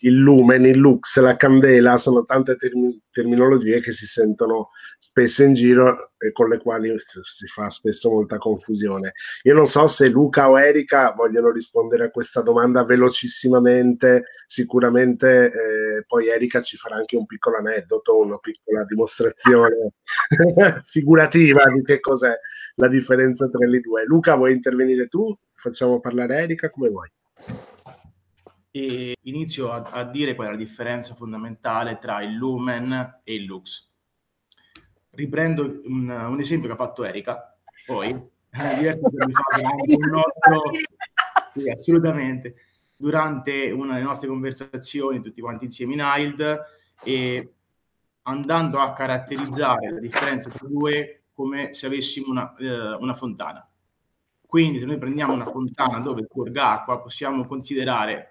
S1: il lumen, il lux, la candela sono tante term- terminologie che si sentono spesso in giro e con le quali si fa spesso molta confusione. Io non so se Luca o Erika vogliono rispondere a questa domanda velocissimamente, sicuramente eh, poi Erika ci farà anche un piccolo aneddoto, una piccola dimostrazione figurativa di che cos'è la differenza tra le due. Luca vuoi intervenire tu? Facciamo parlare Erika come vuoi
S6: e inizio a, a, dire qual è la differenza fondamentale tra il lumen e il lux. Riprendo un, un esempio che ha fatto Erika, poi
S7: eh, nostro...
S6: Sì, assolutamente. Durante una delle nostre conversazioni, tutti quanti insieme in AILD, e andando a caratterizzare la differenza tra due come se avessimo una, eh, una fontana. Quindi se noi prendiamo una fontana dove scorga acqua, possiamo considerare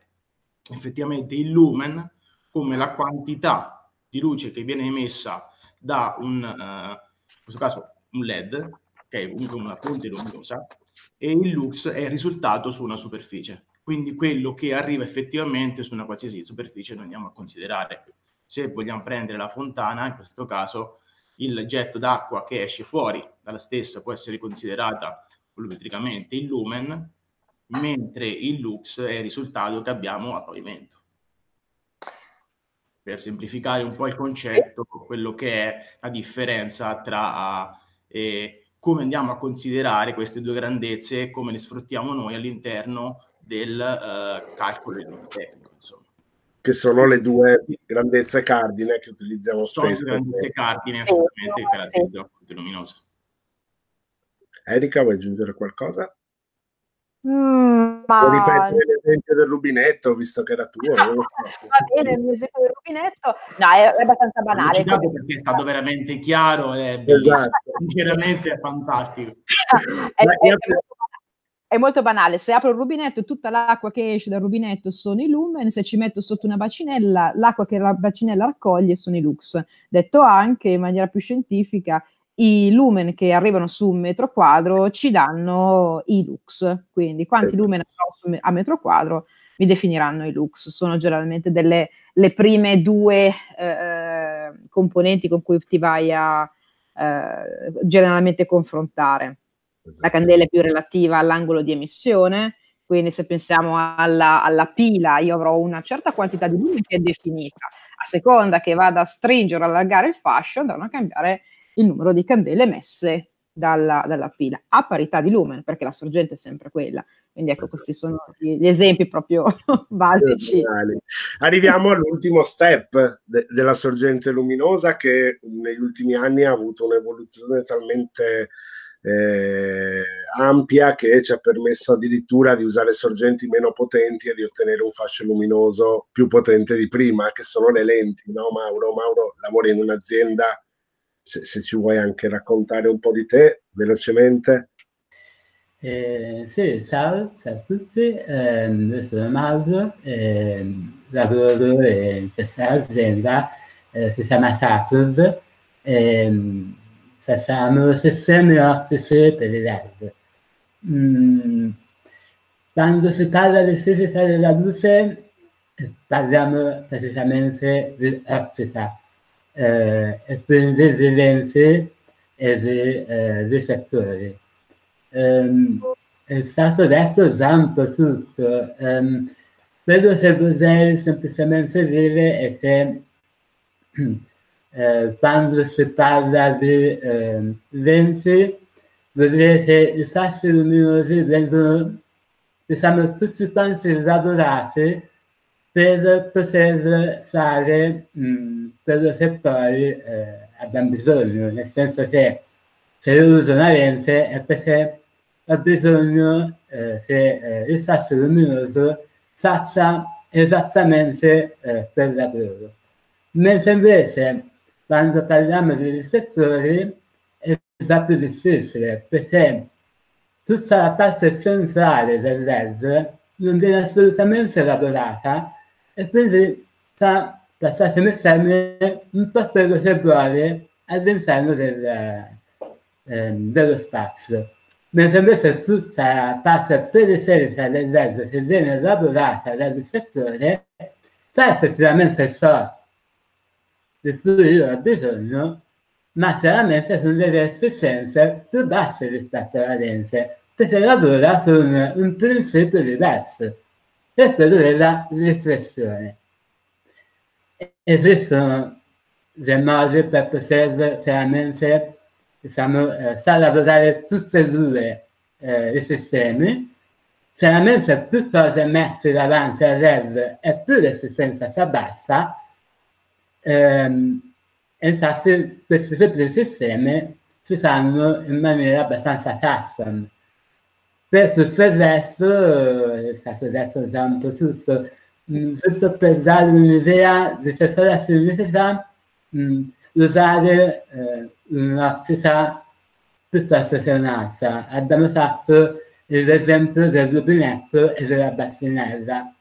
S6: effettivamente il lumen come la quantità di luce che viene emessa da un, eh, in questo caso un LED, ok, comunque una fonte luminosa, e il lux è il risultato su una superficie. Quindi quello che arriva effettivamente su una qualsiasi superficie lo andiamo a considerare. Se vogliamo prendere la fontana, in questo caso il getto d'acqua che esce fuori dalla stessa può essere considerata volumetricamente il lumen, mentre il lux è il risultato che abbiamo a pavimento. Per semplificare un po' il concetto, quello che è la differenza tra eh, come andiamo a considerare queste due grandezze e come le sfruttiamo noi all'interno del eh, calcolo tecnico. Insomma.
S1: Che sono le due grandezze cardine che utilizziamo spesso. Sono le grandezze cardine sì, assolutamente sì. caratterizzano la luminosa. Erika, vuoi aggiungere qualcosa?
S3: Mm, ma... Puoi
S1: l'esempio del rubinetto, visto che era tuo. va
S3: bene, il mio esempio del rubinetto no, è, è abbastanza banale. È perché
S6: è stato veramente chiaro, è esatto. bellissimo, esatto. sinceramente è fantastico.
S3: è, è, è molto banale, se apro il rubinetto tutta l'acqua che esce dal rubinetto sono i lumen, se ci metto sotto una bacinella l'acqua che la bacinella raccoglie sono i lux. Detto anche in maniera più scientifica, i lumen che arrivano su un metro quadro ci danno i lux, quindi quanti certo. lumen avrò a metro quadro mi definiranno i lux, sono generalmente delle le prime due eh, eh componenti con cui ti vai a eh, generalmente confrontare. La esatto. candela è più relativa all'angolo di emissione, quindi se pensiamo alla, alla, pila, io avrò una certa quantità di lumen che è definita. A seconda che vada a stringere o allargare il fascio, andranno a cambiare il numero di candele messe dalla, dalla, pila, a parità di lumen, perché la sorgente è sempre quella. Quindi ecco, esatto. questi sono gli, esempi proprio basici.
S1: Arriviamo all'ultimo step de- della sorgente luminosa che negli ultimi anni ha avuto un'evoluzione talmente eh, ampia che ci ha permesso addirittura di usare sorgenti meno potenti e di ottenere un fascio luminoso più potente di prima, che sono le lenti, no Mauro? Mauro lavora in un'azienda se, se, ci vuoi anche raccontare un po' di te velocemente.
S7: Eh, sì, ciao, ciao, a tutti, eh, io sono Mauro, eh, lavoro in questa azienda, eh, si chiama Saturn, ehm, facciamo sistemi ottici per il LED. Mm, quando si parla di fisica della luce, parliamo precisamente di ottica eh, per le esigenze del settore. Eh, um, è stato detto già un po' tutto. Um, quello che vorrei semplicemente dire è che eh, quando si parla di eh, lenti, vedrete i fasci luminosi vengono diciamo, tutti quanti elaborati per poter fare mh, mm, per poi eh, abbiamo bisogno, nel senso che se io uso una lente è perché ho bisogno eh, che eh, il sasso luminoso faccia esattamente eh, quella prova. Mentre invece quando parliamo di riflettori è già più difficile perché tutta la parte centrale del LED non viene assolutamente lavorata e quindi sta da sta mettere un po' per sembrare all'interno del, eh, dello spazio. Mentre invece tutta la parte periferica dell'edge che viene elaborata dal settore sa effettivamente ciò di cui io ho bisogno, ma chiaramente con delle efficienze più basse rispetto alla lente, perché lavora su un, un principio diverso, che è quello della riflessione is this uh, the madre per poter veramente diciamo, eh, salvaguardare eh, tutte e due eh, i sistemi, se la chiaramente più cose mette davanti al red e più resistenza si abbassa, ehm, infatti questi tipi di sistemi si fanno in maniera abbastanza custom. Per tutto il resto, è stato detto già un po' tutto, questo per dare un'idea di mm, eh, che cosa significa mh, usare eh, un'ottica tutta sofferenza. Abbiamo fatto l'esempio del rubinetto e della bastinella.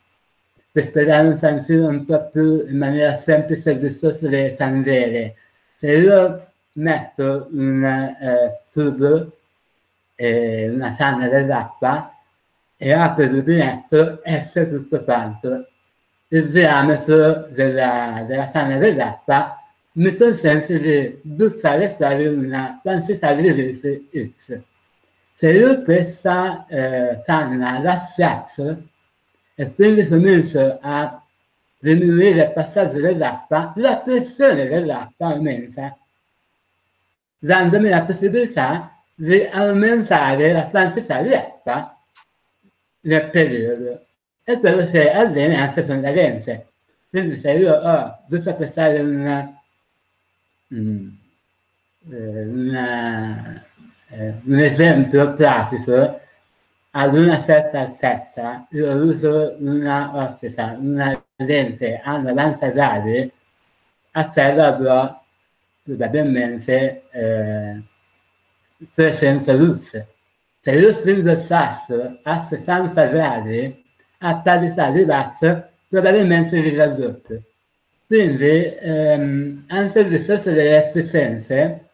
S7: per spiegare un tantino un po' più in maniera semplice il discorso delle candele. Se io metto un eh, tubo, e una canna dell'acqua e apro il rubinetto, esce tutto quanto il diametro della, della canna dell'acqua mi consente di buttare fuori una quantità di rese X. Se io questa eh, canna la schiaccio e quindi comincio a diminuire il passaggio dell'acqua, la pressione dell'acqua aumenta, dandomi la possibilità di aumentare la quantità di acqua nel periodo e quello si avviene anche con la lente. Quindi se io ho, ah, giusto per fare una, mm, eh, una, eh, un esempio pratico, ad una certa altezza io uso una ottica, oh, una lente a 90 gradi, a terra avrò probabilmente eh, 300 lux. Se io stringo il sasso a 60 gradi, a parità di razza probabilmente si raddoppia. Quindi, ehm, anche il discorso delle resistenze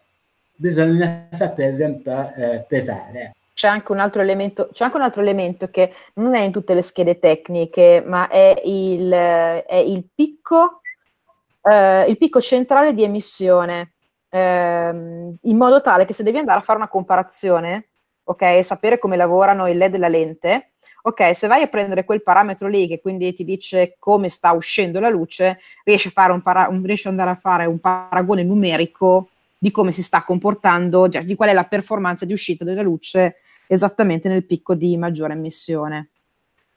S7: bisogna saperle un po' eh, pesare.
S3: C'è anche, elemento, c'è anche un altro elemento, che non è in tutte le schede tecniche, ma è il, è il, picco, eh, il picco, centrale di emissione, eh, in modo tale che se devi andare a fare una comparazione, ok, sapere come lavorano il LED e la lente, ok, se vai a prendere quel parametro lì che quindi ti dice come sta uscendo la luce, riesci, a para- un, riesci ad andare a fare un paragone numerico di come si sta comportando, cioè di qual è la performance di uscita della luce esattamente nel picco di maggiore emissione.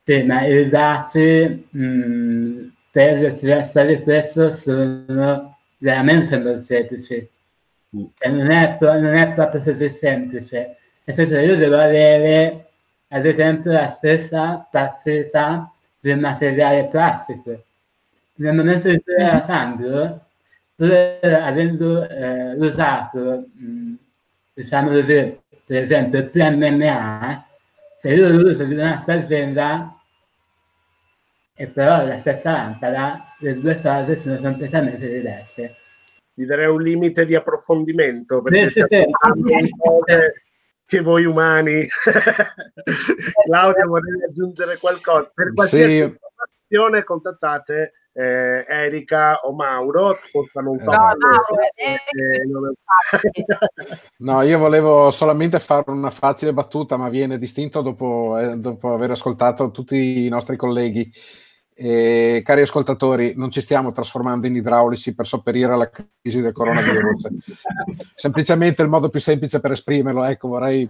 S7: Sì, ma i dati mh, mm, per stressare questo sono veramente molto semplici. Mm. Cioè, non, è, non è proprio così semplice. Nel senso, io devo avere ad esempio la stessa passività del materiale plastico. Nel momento in cui era sangue, avendo eh, usato, mh, mm, diciamo così, per esempio il PMMA, se io lo uso di un'altra azienda, e però la stessa lampada, le due cose sono completamente diverse. Vi darei un limite di approfondimento. Perché sì, sì, sì. Cose
S1: che voi umani. Claudia vorrei aggiungere qualcosa. Per qualsiasi sì. informazione contattate eh, Erika o Mauro, portano un esatto. no, eh, eh,
S2: no, io volevo solamente fare una facile battuta, ma viene distinto dopo, eh, dopo aver ascoltato tutti i nostri colleghi. E, eh, cari ascoltatori, non ci stiamo trasformando in idraulici per sopperire alla crisi del coronavirus. Semplicemente il modo più semplice per esprimerlo, ecco, vorrei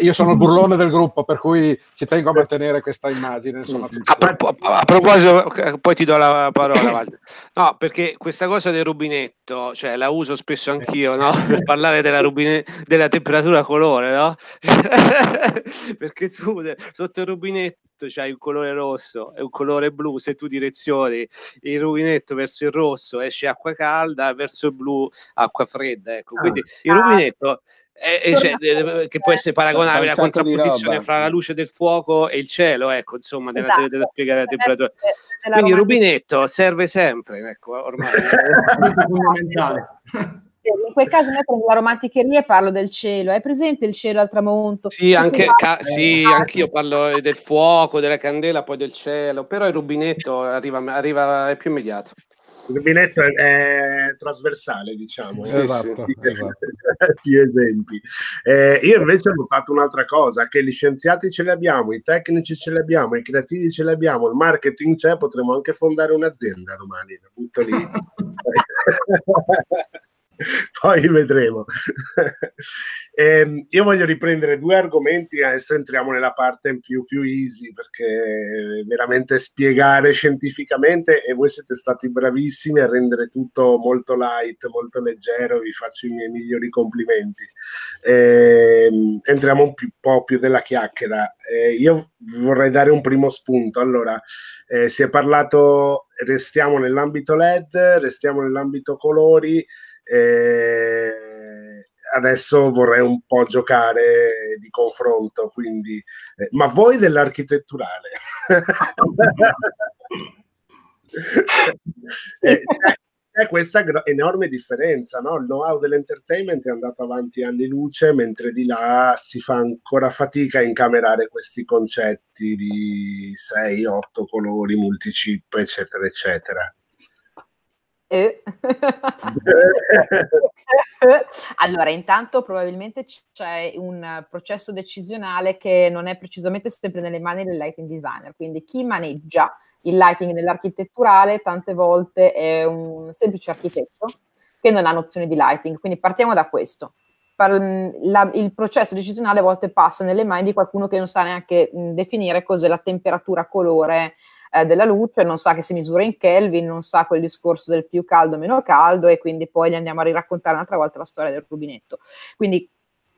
S2: io sono il burlone del gruppo, per cui ci tengo a mantenere questa immagine. Insomma,
S5: mm. a, pro- a, proposito, poi ti do la parola, Walter. No, perché questa cosa del rubinetto, cioè, la uso spesso anch'io, no? Per parlare della, rubine- della temperatura colore, no? perché tu sotto il rubinetto c'hai un colore rosso e un colore blu, se tu direzioni il rubinetto verso il rosso esce acqua calda, verso il blu acqua fredda, ecco. Ah. Quindi il rubinetto eh, eh, cioè, che può essere paragonabile alla contrapposizione fra la luce del fuoco e il cielo, ecco, insomma, della, esatto. della, della esatto, spiegare la temperatura.
S3: Quindi il rubinetto
S5: serve sempre, ecco, ormai fondamentale.
S3: in quel caso noi prendo la romanticheria e parlo del cielo. Hai presente il cielo al tramonto? Sì, anche, ca- sì, anch'io
S5: parlo del fuoco, della candela, poi del cielo, però il rubinetto arriva, arriva è più immediato il gabinetto è, è, trasversale, diciamo. Esatto, eh, esatto.
S1: esempi. Eh, io invece ho notato un'altra cosa, che gli scienziati ce li abbiamo, i tecnici ce li abbiamo, i creativi ce li abbiamo, il marketing c'è, potremmo anche fondare un'azienda domani, la butto lì. poi vedremo. eh, io voglio riprendere due argomenti e adesso entriamo nella parte più, più easy perché veramente spiegare scientificamente e voi siete stati bravissimi a rendere tutto molto light, molto leggero, vi faccio i miei migliori complimenti. Eh, entriamo un po' più nella chiacchiera. Eh, io vorrei dare un primo spunto. Allora, eh, si è parlato, restiamo nell'ambito LED, restiamo nell'ambito colori. E adesso vorrei un po' giocare di confronto, quindi, eh, ma voi dell'architetturale? eh, c'è questa gro- enorme differenza, no? Il know-how dell'entertainment è andato avanti anni luce, mentre di là si fa ancora fatica a incamerare questi concetti di 6, 8 colori, multicip, eccetera, eccetera.
S3: allora, intanto probabilmente c'è un processo decisionale che non è precisamente sempre nelle mani del lighting designer, quindi chi maneggia il lighting nell'architetturale tante volte è un semplice architetto che non ha nozione di lighting, quindi partiamo da questo. La, il processo decisionale a volte passa nelle mani di qualcuno che non sa neanche mh, definire cos'è la temperatura, colore, eh, della luce, non sa che si misura in Kelvin, non sa quel discorso del più caldo, meno caldo e quindi poi gli andiamo a riraccontare un'altra volta la storia del rubinetto. Quindi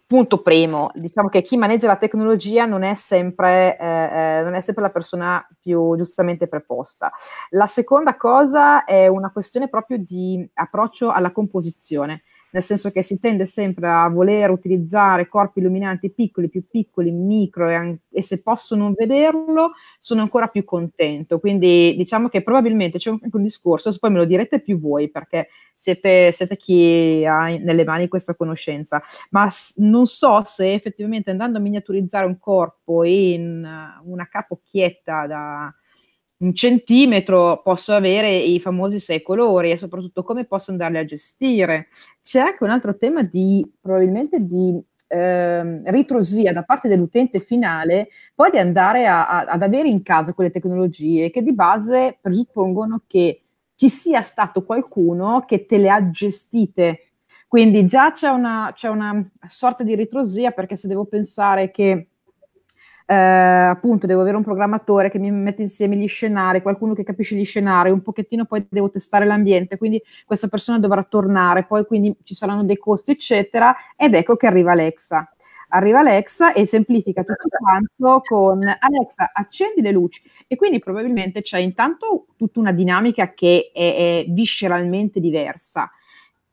S3: punto primo, diciamo che chi maneggia la tecnologia non è, sempre, eh, eh non è sempre, la persona più giustamente preposta. La seconda cosa è una questione proprio di approccio alla composizione nel senso che si tende sempre a voler utilizzare corpi illuminanti piccoli, più piccoli, micro e, e se posso non vederlo sono ancora più contento. Quindi diciamo che probabilmente c'è anche un, discorso, poi me lo direte più voi perché siete, siete chi ha nelle mani questa conoscenza, ma non so se effettivamente andando a miniaturizzare un corpo in una capocchietta da un centimetro posso avere i famosi sei colori e soprattutto come posso andarli a gestire. C'è anche un altro tema di probabilmente di eh, ritrosia da parte dell'utente finale, poi di andare a, a, ad avere in casa quelle tecnologie che di base presuppongono che ci sia stato qualcuno che te le ha gestite. Quindi già c'è una, c'è una sorta di ritrosia perché se devo pensare che eh, appunto devo avere un programmatore che mi mette insieme gli scenari, qualcuno che capisce gli scenari, un pochettino poi devo testare l'ambiente, quindi questa persona dovrà tornare, poi quindi ci saranno dei costi, eccetera, ed ecco che arriva Alexa arriva Alexa e semplifica tutto quanto con Alexa accendi le luci e quindi probabilmente c'è intanto tutta una dinamica che è, è visceralmente diversa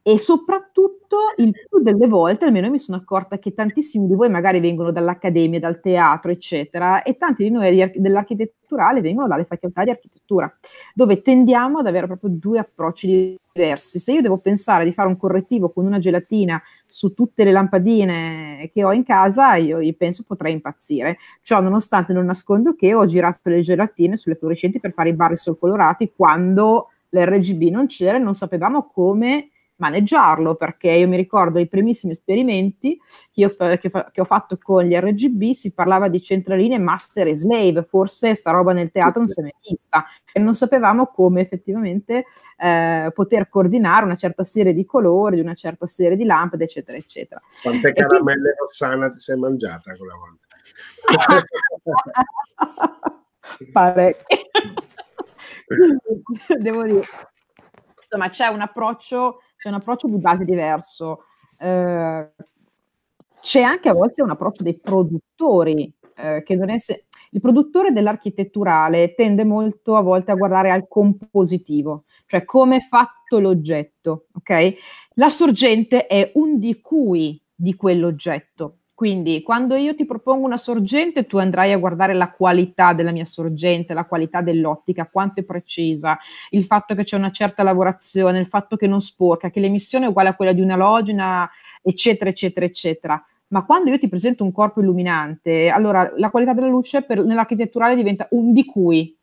S3: e soprattutto il più delle volte, almeno mi sono accorta che tantissimi di voi magari vengono dall'accademia, dal teatro, eccetera, e tanti di noi dell'architetturale vengono dalle facoltà di architettura, dove tendiamo ad avere proprio due approcci diversi. Se io devo pensare di fare un correttivo con una gelatina su tutte le lampadine che ho in casa, io, io penso potrei impazzire. Ciò nonostante non nascondo che ho girato le gelatine sulle fluorescenti per fare i bar colorati quando l'RGB non c'era e non sapevamo come maneggiarlo, perché io mi ricordo i primissimi esperimenti che, ho, che, che ho fatto con gli RGB, si parlava di centraline master e slave, forse sta roba nel teatro non si è mai vista, e non sapevamo come effettivamente eh, poter coordinare una certa serie di colori, di una certa serie di lampade, eccetera, eccetera. Quante caramelle
S1: quindi... Rossana ti sei mangiata quella volta?
S3: Parecchio. Devo dire, insomma, c'è un approccio c'è un approccio di base diverso. Eh, c'è anche a volte un approccio dei produttori, eh, che non è se- il produttore dell'architetturale tende molto a volte a guardare al compositivo, cioè come è fatto l'oggetto, ok? La sorgente è un di cui di quell'oggetto, quindi quando io ti propongo una sorgente, tu andrai a guardare la qualità della mia sorgente, la qualità dell'ottica, quanto è precisa, il fatto che c'è una certa lavorazione, il fatto che non sporca, che l'emissione è uguale a quella di un'alogena, eccetera, eccetera, eccetera. Ma quando io ti presento un corpo illuminante, allora la qualità della luce per, nell'architetturale diventa un di cui,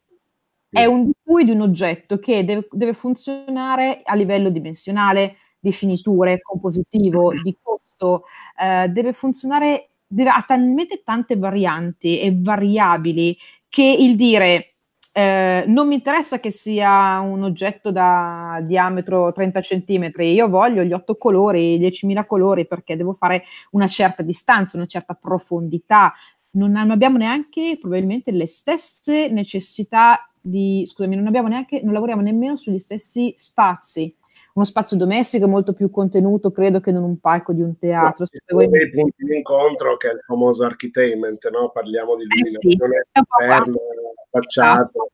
S3: è un di cui di un oggetto che deve, deve funzionare a livello dimensionale, di finiture, certo. compositivo, di costo, eh, deve funzionare deve, ha talmente tante varianti e variabili che il dire eh, non mi interessa che sia un oggetto da diametro 30 cm, io voglio gli 8 colori, 10.000 colori perché devo fare una certa distanza, una certa profondità. Non, non abbiamo neanche probabilmente le stesse necessità di, scusami, non abbiamo neanche, non lavoriamo nemmeno sugli stessi spazi uno spazio domestico molto più contenuto, credo, che non un palco di un teatro. No, voi...
S1: I punti di incontro, che è il famoso architainment, no? parliamo di illuminazione eh sì. esterna, facciata. Esatto,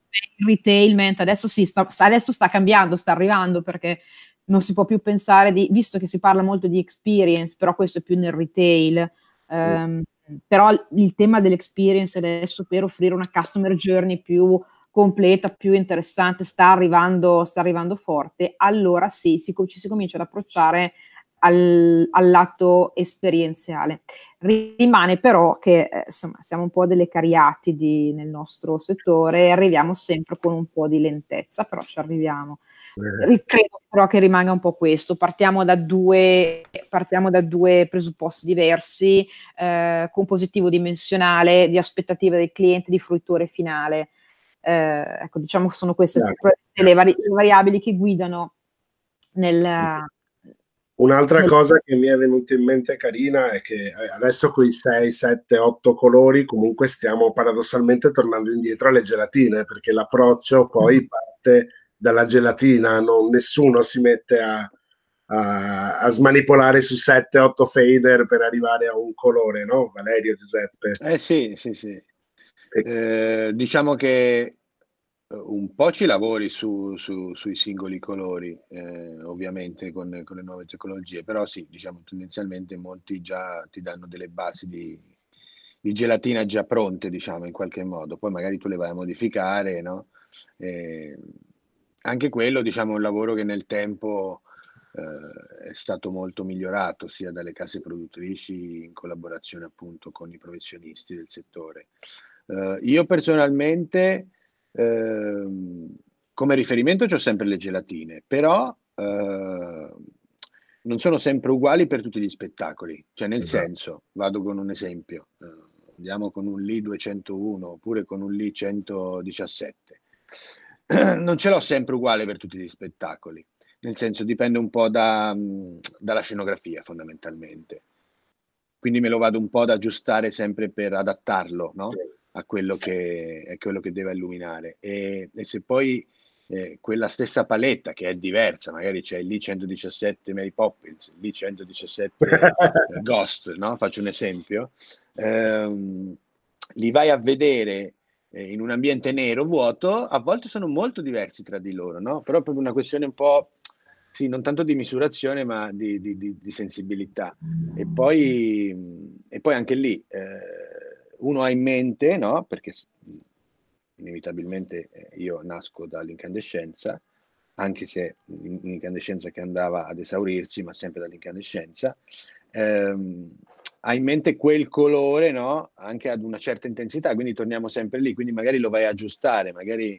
S3: retailment, adesso sì, sta, adesso sta cambiando, sta arrivando perché non si può più pensare di, visto che si parla molto di experience, però questo è più nel retail. Ehm, mm. però il tema dell'experience adesso per offrire una customer journey più completa, più interessante, sta arrivando, sta arrivando forte, allora sì, si, ci si comincia ad approcciare al, al, lato esperienziale. Rimane però che eh, insomma, siamo un po' delle cariatidi nel nostro settore, arriviamo sempre con un po' di lentezza, però ci arriviamo. Eh. Credo però che rimanga un po' questo, partiamo da due, partiamo da due presupposti diversi, eh, compositivo dimensionale, di aspettativa del cliente, di fruitore finale. Eh, ecco, diciamo che sono queste sì. le, vari- le, variabili che guidano nel...
S1: Un'altra nel... cosa che mi è venuta in mente carina è che eh, adesso con i 6, 7, 8 colori comunque stiamo paradossalmente tornando indietro alle gelatine perché l'approccio poi mm-hmm. parte dalla gelatina, non, nessuno si mette a, a, a, smanipolare su 7-8 fader per arrivare a un colore, no? Valerio, Giuseppe. Eh sì, sì, sì. Eh, diciamo che eh,
S4: un po' ci lavori su, su, sui singoli colori, eh, ovviamente con, con, le nuove tecnologie, però sì, diciamo tendenzialmente molti già ti danno delle basi di, di gelatina già pronte, diciamo in qualche modo, poi magari tu le vai a modificare, no? Eh, anche quello, diciamo, è un lavoro che nel tempo eh, è stato molto migliorato sia dalle case produttrici in collaborazione appunto con i professionisti del settore. Uh, io personalmente uh, come riferimento ho sempre le gelatine, però uh, non sono sempre uguali per tutti gli spettacoli, cioè nel esatto. senso, vado con un esempio, eh, andiamo con un Li 201 oppure con un Li 117. non ce l'ho sempre uguale per tutti gli spettacoli, nel senso dipende un po' da, mh, mm, dalla scenografia fondamentalmente quindi me lo vado un po' ad aggiustare sempre per adattarlo, no? Sì a quello che, a quello che deve illuminare. E, e se poi eh, quella stessa paletta che è diversa, magari c'è lì 117 Mary Poppins, lì 117 eh, Ghost, no? faccio un esempio, ehm, li vai a vedere eh, in un ambiente nero, vuoto, a volte sono molto diversi tra di loro, no? però per una questione un po'... Sì, non tanto di misurazione, ma di, di, di, di sensibilità. E poi, e poi, anche lì, eh, uno ha in mente, no? perché inevitabilmente eh, io nasco dall'incandescenza, anche se un'incandescenza che andava ad esaurirsi, ma sempre dall'incandescenza, ehm, ha in mente quel colore, no? anche ad una certa intensità, quindi torniamo sempre lì, quindi magari lo vai a aggiustare, magari,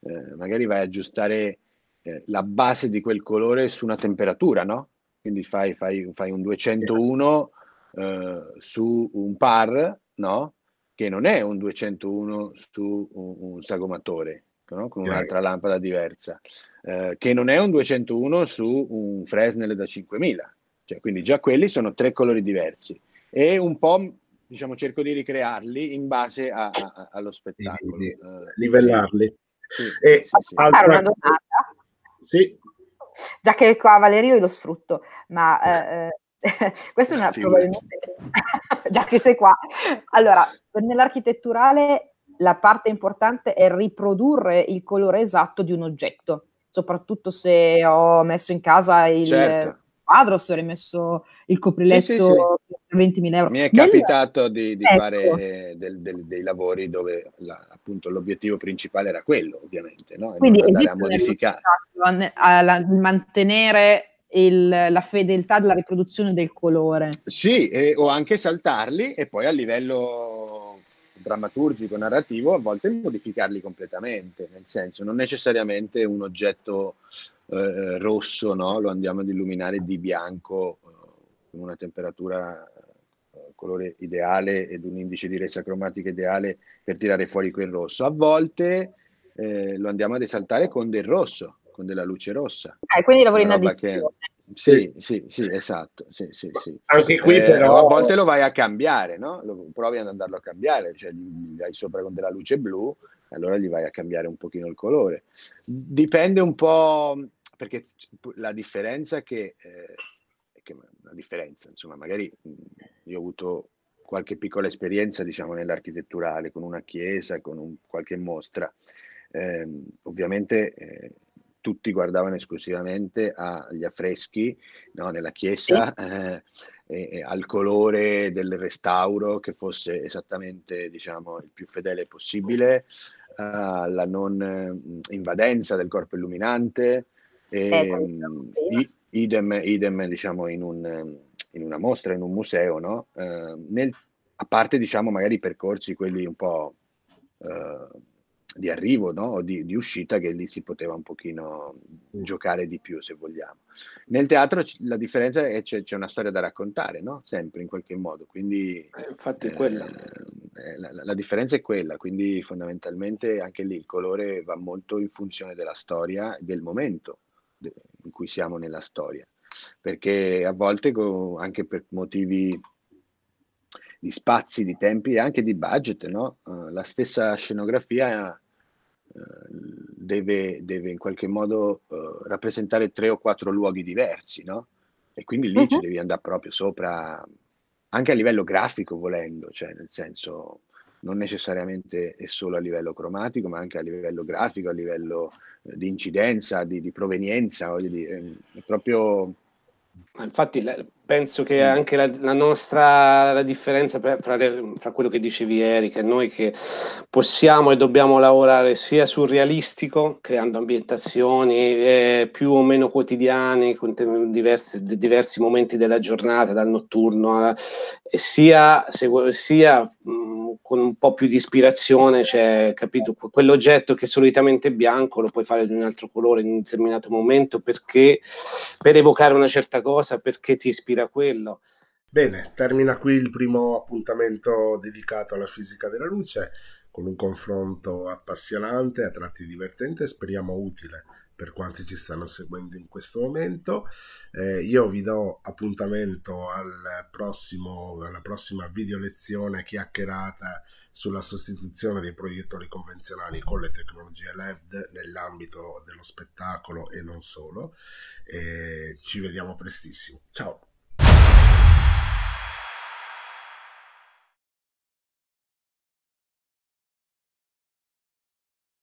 S4: eh, magari vai a aggiustare eh, la base di quel colore su una temperatura, no? quindi fai, fai, fai un 201 eh, su un par, no? che non è un 201 su un, un sagomatore, no? con un'altra lampada diversa, eh, che non è un 201 su un Fresnel da 5000, cioè, quindi già quelli sono tre colori diversi e un po' diciamo cerco di ricrearli in base a, a, allo spettacolo. Sì, eh, sì.
S1: livellarli. Sì, e sì, altra... una domanda? Sì.
S3: Già che qua Valerio io lo sfrutto, ma eh, eh Questa è una sì, probabilmente già che sei qua. Allora, nell'architetturale la parte importante è riprodurre il colore esatto di un oggetto, soprattutto se ho messo in casa il certo. quadro, se ho rimesso il copriletto sì, sì, 20.000 euro. Mi è Nel... capitato
S4: di, di ecco. fare del, del, dei lavori dove la, appunto l'obiettivo principale era quello, ovviamente, no? Quindi esiste a modificare.
S3: Cioè, a mantenere il, la fedeltà della riproduzione del colore.
S4: Sì, eh, o anche saltarli e poi a livello drammaturgico, narrativo, a volte modificarli completamente, nel senso non necessariamente un oggetto eh, rosso, no? lo andiamo ad illuminare di bianco eh, con una temperatura eh, colore ideale ed un indice di resa cromatica ideale per tirare fuori quel rosso. A volte eh, lo andiamo ad esaltare con del rosso, con della luce rossa.
S3: Eh, quindi lavori in addizione. Che...
S4: Sì, sì, sì, sì, esatto. Sì, sì, sì. Anche qui eh, però... A volte lo vai a cambiare, no? Lo provi ad andarlo a cambiare, cioè gli dai sopra con della luce blu, allora gli vai a cambiare un pochino il colore. Dipende un po', perché la differenza che... Eh, che una differenza, insomma, magari io ho avuto qualche piccola esperienza, diciamo, nell'architetturale, con una chiesa, con un, qualche mostra. Eh, ovviamente eh, tutti guardavano esclusivamente agli affreschi no, nella chiesa, sì. eh, e, al colore del restauro che fosse esattamente diciamo, il più fedele possibile, alla non eh, invadenza del corpo illuminante. E, eh, i, idem, idem diciamo, in, un, in, una mostra, in un museo, no? eh, nel, a parte diciamo, magari i percorsi, quelli un po' eh, di arrivo, no? di, di, uscita, che lì si poteva un pochino giocare di più, se vogliamo. Nel teatro la differenza è che c'è, c'è, una storia da raccontare, no? sempre in qualche modo, quindi eh, infatti eh, quella. Eh, la, la, la, differenza è quella, quindi fondamentalmente anche lì il colore va molto in funzione della storia del momento in cui siamo nella storia, perché a volte anche per motivi di spazi, di tempi e anche di budget. No? Uh, la stessa scenografia uh, deve, deve, in qualche modo uh, rappresentare tre o quattro luoghi diversi, no? e quindi lì uh-huh. ci mhm. devi andare proprio sopra, anche a livello grafico volendo, cioè nel senso non necessariamente e solo a livello cromatico, ma anche a livello grafico, a livello di incidenza, di, di provenienza, voglio dire, è proprio
S5: Infatti penso che mm. anche la, la nostra la differenza fra, fra, quello che dicevi ieri, che noi che possiamo e dobbiamo lavorare sia sul realistico, creando ambientazioni eh, più o meno quotidiane, con diversi, diversi momenti della giornata, dal notturno, alla, sia, se, sia mh, mm, con un po' più di ispirazione, cioè, capito, quell'oggetto che è solitamente bianco lo puoi fare di un altro colore in un determinato momento perché per evocare una certa cosa cosa, perché ti ispira quello.
S1: Bene, termina qui il primo appuntamento dedicato alla fisica della luce, con un confronto appassionante, a tratti divertente speriamo utile per quanti ci stanno seguendo in questo momento. Eh, io vi do appuntamento al prossimo, alla prossima video lezione chiacchierata sulla sostituzione dei proiettori convenzionali con le tecnologie LED nell'ambito dello spettacolo e non solo. Eh, ci vediamo prestissimo. Ciao!